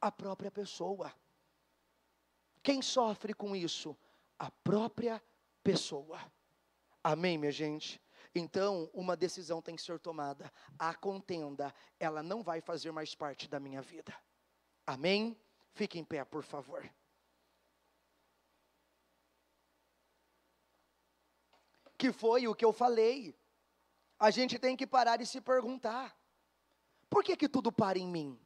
A própria pessoa. Quem sofre com isso? A própria pessoa. Amém, minha gente? Então, uma decisão tem que ser tomada. A contenda, ela não vai fazer mais parte da minha vida. Amém? Fique em pé, por favor. Que foi o que eu falei. A gente tem que parar e se perguntar: por que, que tudo para em mim?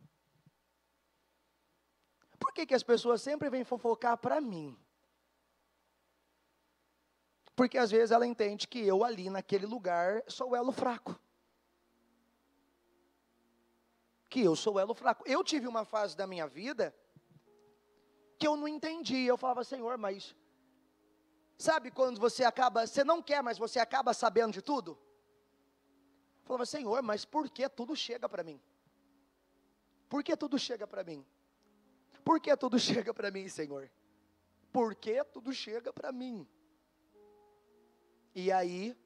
Por que, que as pessoas sempre vêm fofocar para mim? Porque às vezes ela entende que eu ali naquele lugar sou o elo fraco. Que eu sou o elo fraco. Eu tive uma fase da minha vida que eu não entendi. Eu falava, Senhor, mas sabe quando você acaba, você não quer, mas você acaba sabendo de tudo? Eu falava, Senhor, mas por que tudo chega para mim? Por que tudo chega para mim? Por que tudo [laughs] chega para mim, Senhor? Por que tudo chega para mim? E aí,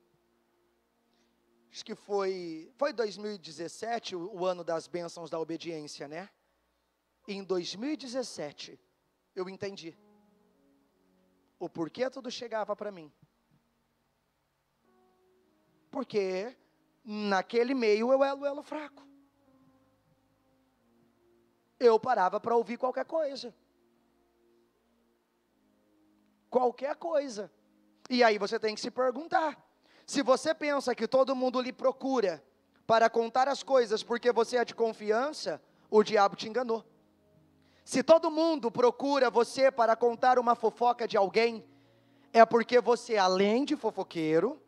acho que foi, foi 2017 o, ano das bênçãos da obediência, né? em 2017, eu entendi o porquê tudo chegava para mim. Porque naquele meio eu era o elo fraco. Eu parava para ouvir qualquer coisa. Qualquer coisa. E aí você tem que se perguntar: se você pensa que todo mundo lhe procura para contar as coisas porque você é de confiança, o diabo te enganou. Se todo mundo procura você para contar uma fofoca de alguém, é porque você, além de fofoqueiro,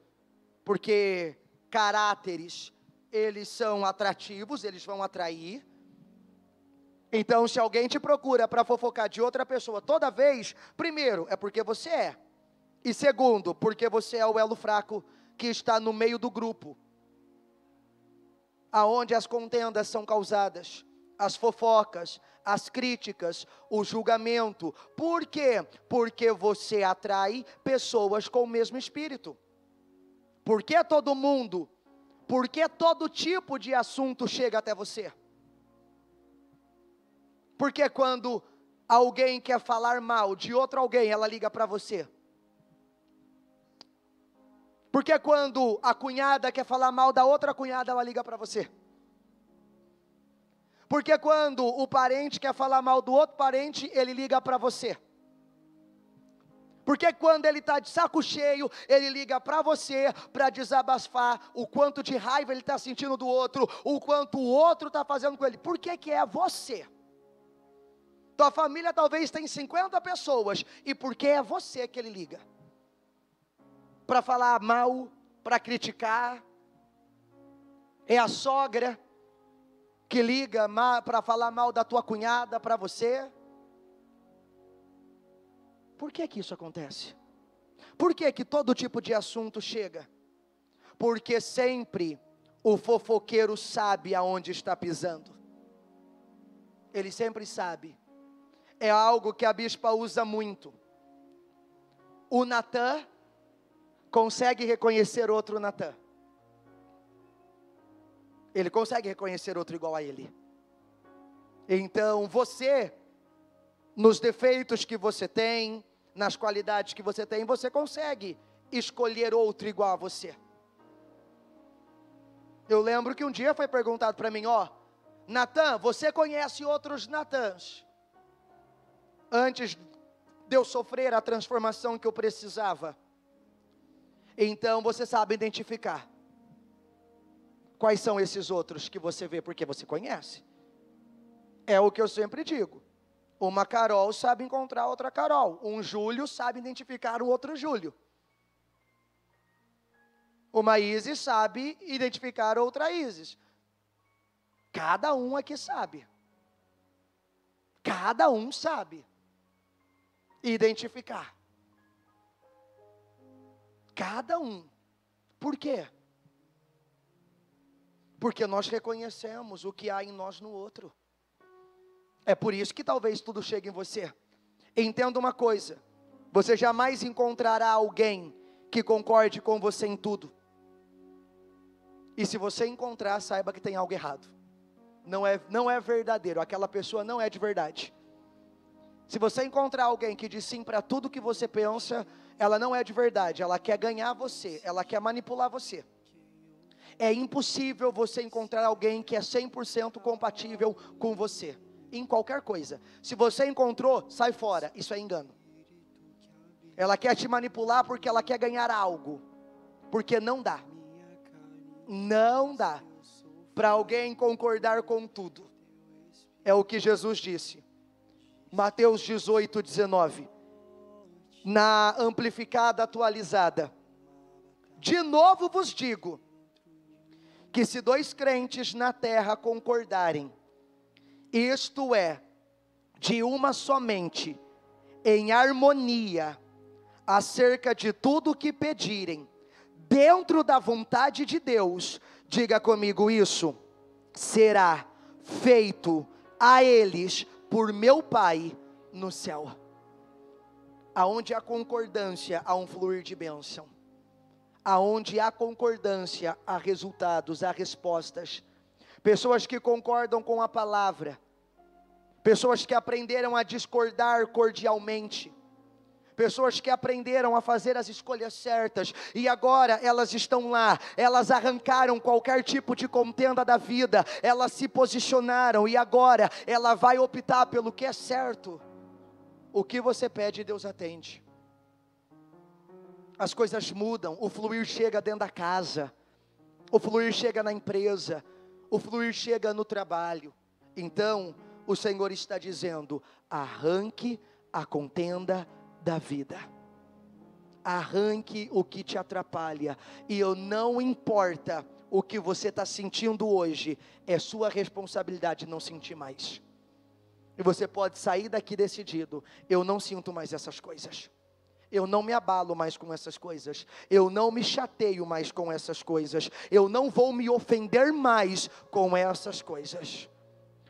porque caráteres, eles são atrativos, eles vão atrair. Então, se alguém te procura para fofocar de outra pessoa toda vez, primeiro, é porque você é. E segundo, porque você é o elo fraco que está no meio do grupo, aonde as contendas são causadas, as fofocas, as críticas, o julgamento. Por quê? Porque você atrai pessoas com o mesmo espírito. Por que todo mundo? Por que todo tipo de assunto chega até você? Porque quando alguém quer falar mal de outro alguém, ela liga para você. Porque é quando a cunhada quer falar mal da outra cunhada, ela liga para você. Porque é quando o parente quer falar mal do outro parente, ele liga para você. Porque é quando ele está de saco cheio, ele liga para você para desabafar o quanto de raiva ele está sentindo do outro, o quanto o outro está fazendo com ele. Por que, que é você? Tua família talvez tem 50 pessoas, e porque é você que ele liga para falar mal, para criticar. É a sogra que liga para falar mal da tua cunhada para você. Por que que isso acontece? Por que que todo tipo de assunto chega? Porque sempre o fofoqueiro sabe aonde está pisando. Ele sempre sabe. É algo que a bispa usa muito. O Natan consegue reconhecer outro Natan. Ele consegue reconhecer outro igual a ele. Então, você, nos defeitos que você tem, nas qualidades que você tem, você consegue escolher outro igual a você. Eu lembro que um dia foi perguntado para mim, ó, Natan, você conhece outros Natans? Antes de eu sofrer a transformação que eu precisava. Então você sabe identificar quais são esses outros que você vê porque você conhece. É o que eu sempre digo. Uma Carol sabe encontrar outra Carol. Um Júlio sabe identificar o outro Júlio. Uma Isis sabe identificar outra Isis. Cada um aqui sabe. Cada um sabe identificar. Cada um. Por quê? Porque nós reconhecemos o que há em nós no outro. É por isso que talvez tudo chegue em você. Entenda uma coisa: você jamais encontrará alguém que concorde com você em tudo. E se você encontrar, saiba que tem algo errado. Não é, não é verdadeiro, aquela pessoa não é de verdade. Se você encontrar alguém que diz sim para tudo que você pensa, ela não é de verdade, ela quer ganhar você, ela quer manipular você. É impossível você encontrar alguém que é 100% compatível com você, em qualquer coisa. Se você encontrou, sai fora, isso é engano. Ela quer te manipular porque ela quer ganhar algo, porque não dá. Não dá para alguém concordar com tudo. É o que Jesus disse. Mateus 18, 19. Na amplificada atualizada. De novo vos digo que se dois crentes na terra concordarem, isto é, de uma somente, em harmonia, acerca de tudo o que pedirem, dentro da vontade de Deus, diga comigo isso, será feito a eles por meu Pai no céu. Aonde há concordância, há um fluir de bênção. Aonde há concordância, há resultados, há respostas. Pessoas que concordam com a palavra, pessoas que aprenderam a discordar cordialmente pessoas que aprenderam a fazer as escolhas certas e agora elas estão lá, elas arrancaram qualquer tipo de contenda da vida, elas se posicionaram e agora ela vai optar pelo que é certo. O que você pede, Deus atende. As coisas mudam, o fluir chega dentro da casa, o fluir chega na empresa, o fluir chega no trabalho. Então, o Senhor está dizendo: arranque a contenda da vida. Arranque o que te atrapalha, e eu não importa o que você está sentindo hoje, é sua responsabilidade não sentir mais. E você pode sair daqui decidido: eu não sinto mais essas coisas. Eu não me abalo mais com essas coisas. Eu não me chateio mais com essas coisas. Eu não vou me ofender mais com essas coisas.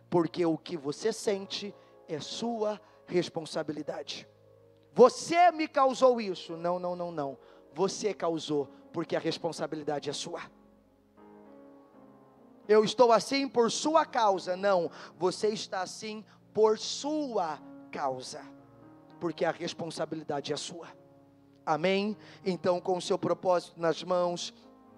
Porque o que você sente é sua responsabilidade. Você me causou isso. Não, não, não, não. Você causou, porque a responsabilidade é sua. Eu estou assim por sua causa. Não, você está assim por sua causa, porque a responsabilidade é sua. Amém? Então, com o seu propósito nas mãos,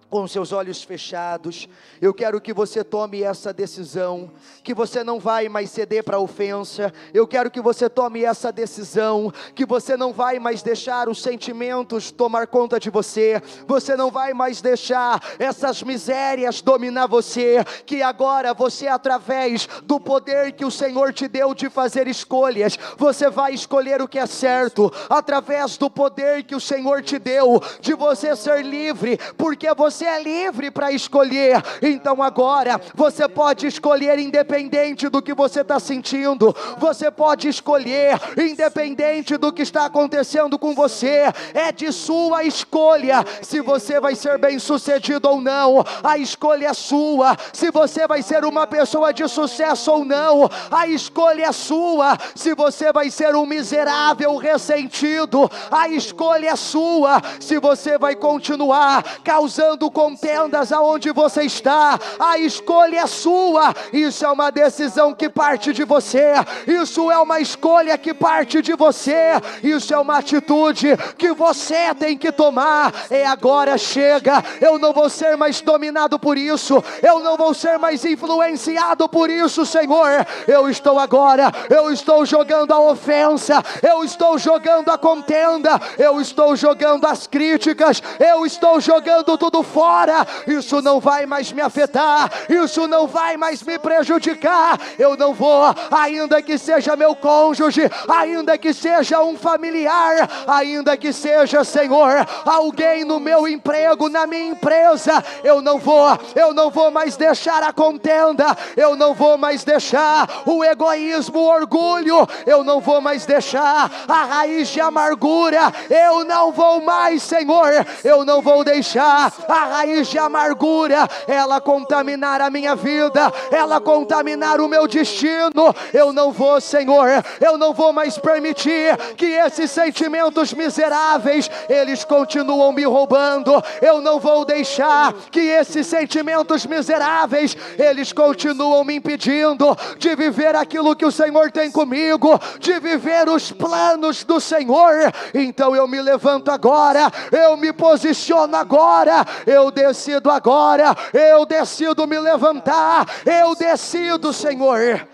com seus olhos fechados, eu quero que você tome essa decisão, que você não vai mais ceder para a ofensa, eu quero que você tome essa decisão, que você não vai mais deixar os sentimentos tomar conta de você, você não vai mais deixar essas misérias dominar você, que agora você, através do poder que o Senhor te deu de fazer escolhas, você vai escolher o que é certo, através do poder que o Senhor te deu, de você ser livre, porque você você é livre para escolher. Então agora você pode escolher independente do que você está sentindo. Você pode escolher independente do que está acontecendo com você. É de sua escolha se você vai ser bem sucedido ou não. A escolha é sua. Se você vai ser uma pessoa de sucesso ou não. A escolha é sua. Se você vai ser um miserável ressentido. A escolha é sua. Se você vai continuar causando contendas aonde você está. A escolha é sua. Isso é uma decisão que parte de você. Isso é uma escolha que parte de você. Isso é uma atitude que você tem que tomar. É agora, chega. Eu não vou ser mais dominado por isso. Eu não vou ser mais influenciado por isso, Senhor. Eu estou agora. Eu estou jogando a ofensa. Eu estou jogando a contenda. Eu estou jogando as críticas. Eu estou jogando tudo fora, isso não vai mais me afetar, isso não vai mais me prejudicar. Eu não vou, ainda que seja meu cônjuge, ainda que seja um familiar, ainda que seja, Senhor, alguém no meu emprego, na minha empresa, eu não vou, eu não vou mais deixar a contenda, eu não vou mais deixar o egoísmo, o orgulho, eu não vou mais deixar a raiz de amargura, eu não vou mais, Senhor, eu não vou deixar a raiz de amargura, ela contaminar a minha vida, ela contaminar o meu destino. Eu não vou, Senhor, eu não vou mais permitir que esses sentimentos miseráveis, eles continuam me roubando. Eu não vou deixar que esses sentimentos miseráveis, eles continuam me impedindo de viver aquilo que o Senhor tem comigo, de viver os planos do Senhor. Então eu me levanto agora, eu me posiciono agora. Eu eu decido agora, eu decido me levantar, eu decido, Senhor.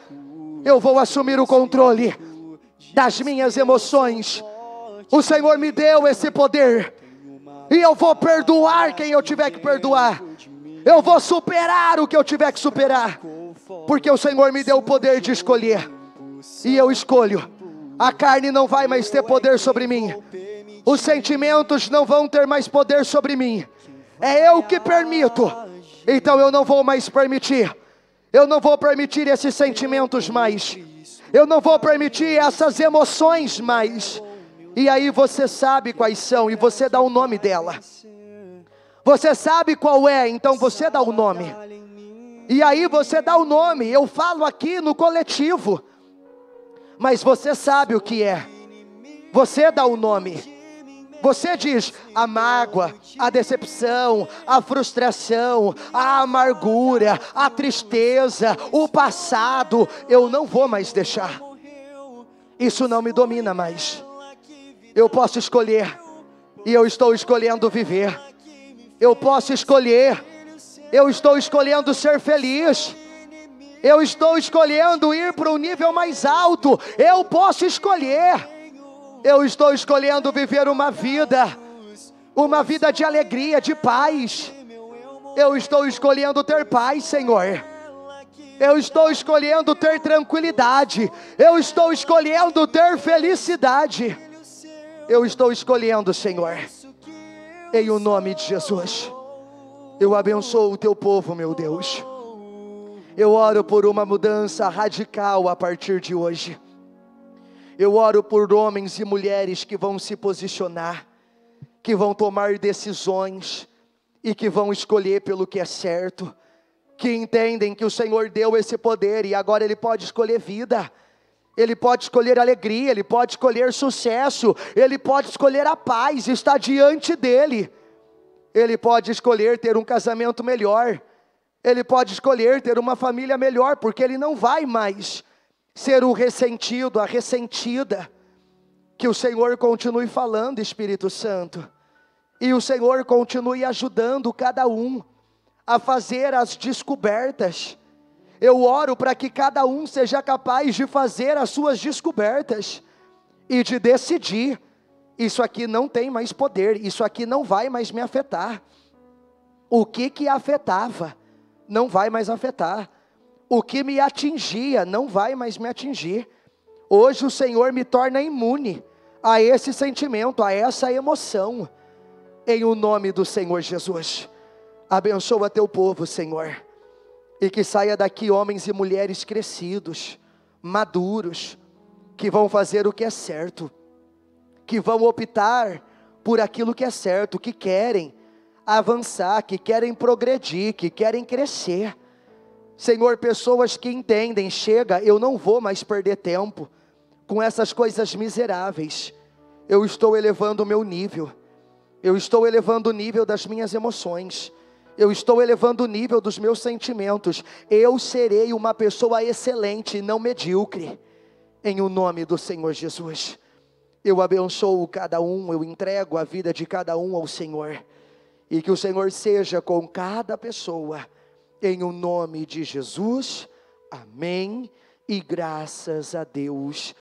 Eu vou assumir o controle das minhas emoções. O Senhor me deu esse poder. E eu vou perdoar quem eu tiver que perdoar. Eu vou superar o que eu tiver que superar. Porque o Senhor me deu o poder de escolher. E eu escolho. A carne não vai mais ter poder sobre mim. Os sentimentos não vão ter mais poder sobre mim. É eu que permito. Então eu não vou mais permitir. Eu não vou permitir esses sentimentos mais. Eu não vou permitir essas emoções mais. E aí você sabe quais são e você dá o nome dela. Você sabe qual é, então você dá o nome. E aí você dá o nome. Eu falo aqui no coletivo. Mas você sabe o que é. Você dá o nome. Você diz: a mágoa, a decepção, a frustração, a amargura, a tristeza, o passado, eu não vou mais deixar. Isso não me domina mais. Eu posso escolher, e eu estou escolhendo viver. Eu posso escolher, eu estou escolhendo ser feliz. Eu estou escolhendo ir para um nível mais alto. Eu posso escolher. Eu estou escolhendo viver uma vida, uma vida de alegria, de paz. Eu estou escolhendo ter paz, Senhor. Eu estou escolhendo ter tranquilidade. Eu estou escolhendo ter felicidade. Eu estou escolhendo, Senhor. Em o nome de Jesus. Eu abençoo o teu povo, meu Deus. Eu oro por uma mudança radical a partir de hoje. Eu oro por homens e mulheres que vão se posicionar, que vão tomar decisões e que vão escolher pelo que é certo, que entendem que o Senhor deu esse poder e agora Ele pode escolher vida. Ele pode escolher alegria, ele pode escolher sucesso, ele pode escolher a paz, está diante dele. Ele pode escolher ter um casamento melhor, ele pode escolher ter uma família melhor, porque ele não vai mais ser o ressentido, a ressentida. Que o Senhor continue falando, Espírito Santo, e o Senhor continue ajudando cada um a fazer as descobertas. Eu oro para que cada um seja capaz de fazer as suas descobertas e de decidir: isso aqui não tem mais poder, isso aqui não vai mais me afetar. O que que afetava, não vai mais afetar o que me atingia não vai mais me atingir. Hoje o Senhor me torna imune a esse sentimento, a essa emoção. Em o nome do Senhor Jesus. Abençoa teu povo, Senhor. E que saia daqui homens e mulheres crescidos, maduros, que vão fazer o que é certo, que vão optar por aquilo que é certo, que querem avançar, que querem progredir, que querem crescer. Senhor, pessoas que entendem, chega, eu não vou mais perder tempo com essas coisas miseráveis. Eu estou elevando o meu nível. Eu estou elevando o nível das minhas emoções. Eu estou elevando o nível dos meus sentimentos. Eu serei uma pessoa excelente, não medíocre. Em o nome do Senhor Jesus. Eu abençoo cada um, eu entrego a vida de cada um ao Senhor. E que o Senhor seja com cada pessoa em o nome de Jesus, amém. E graças a Deus.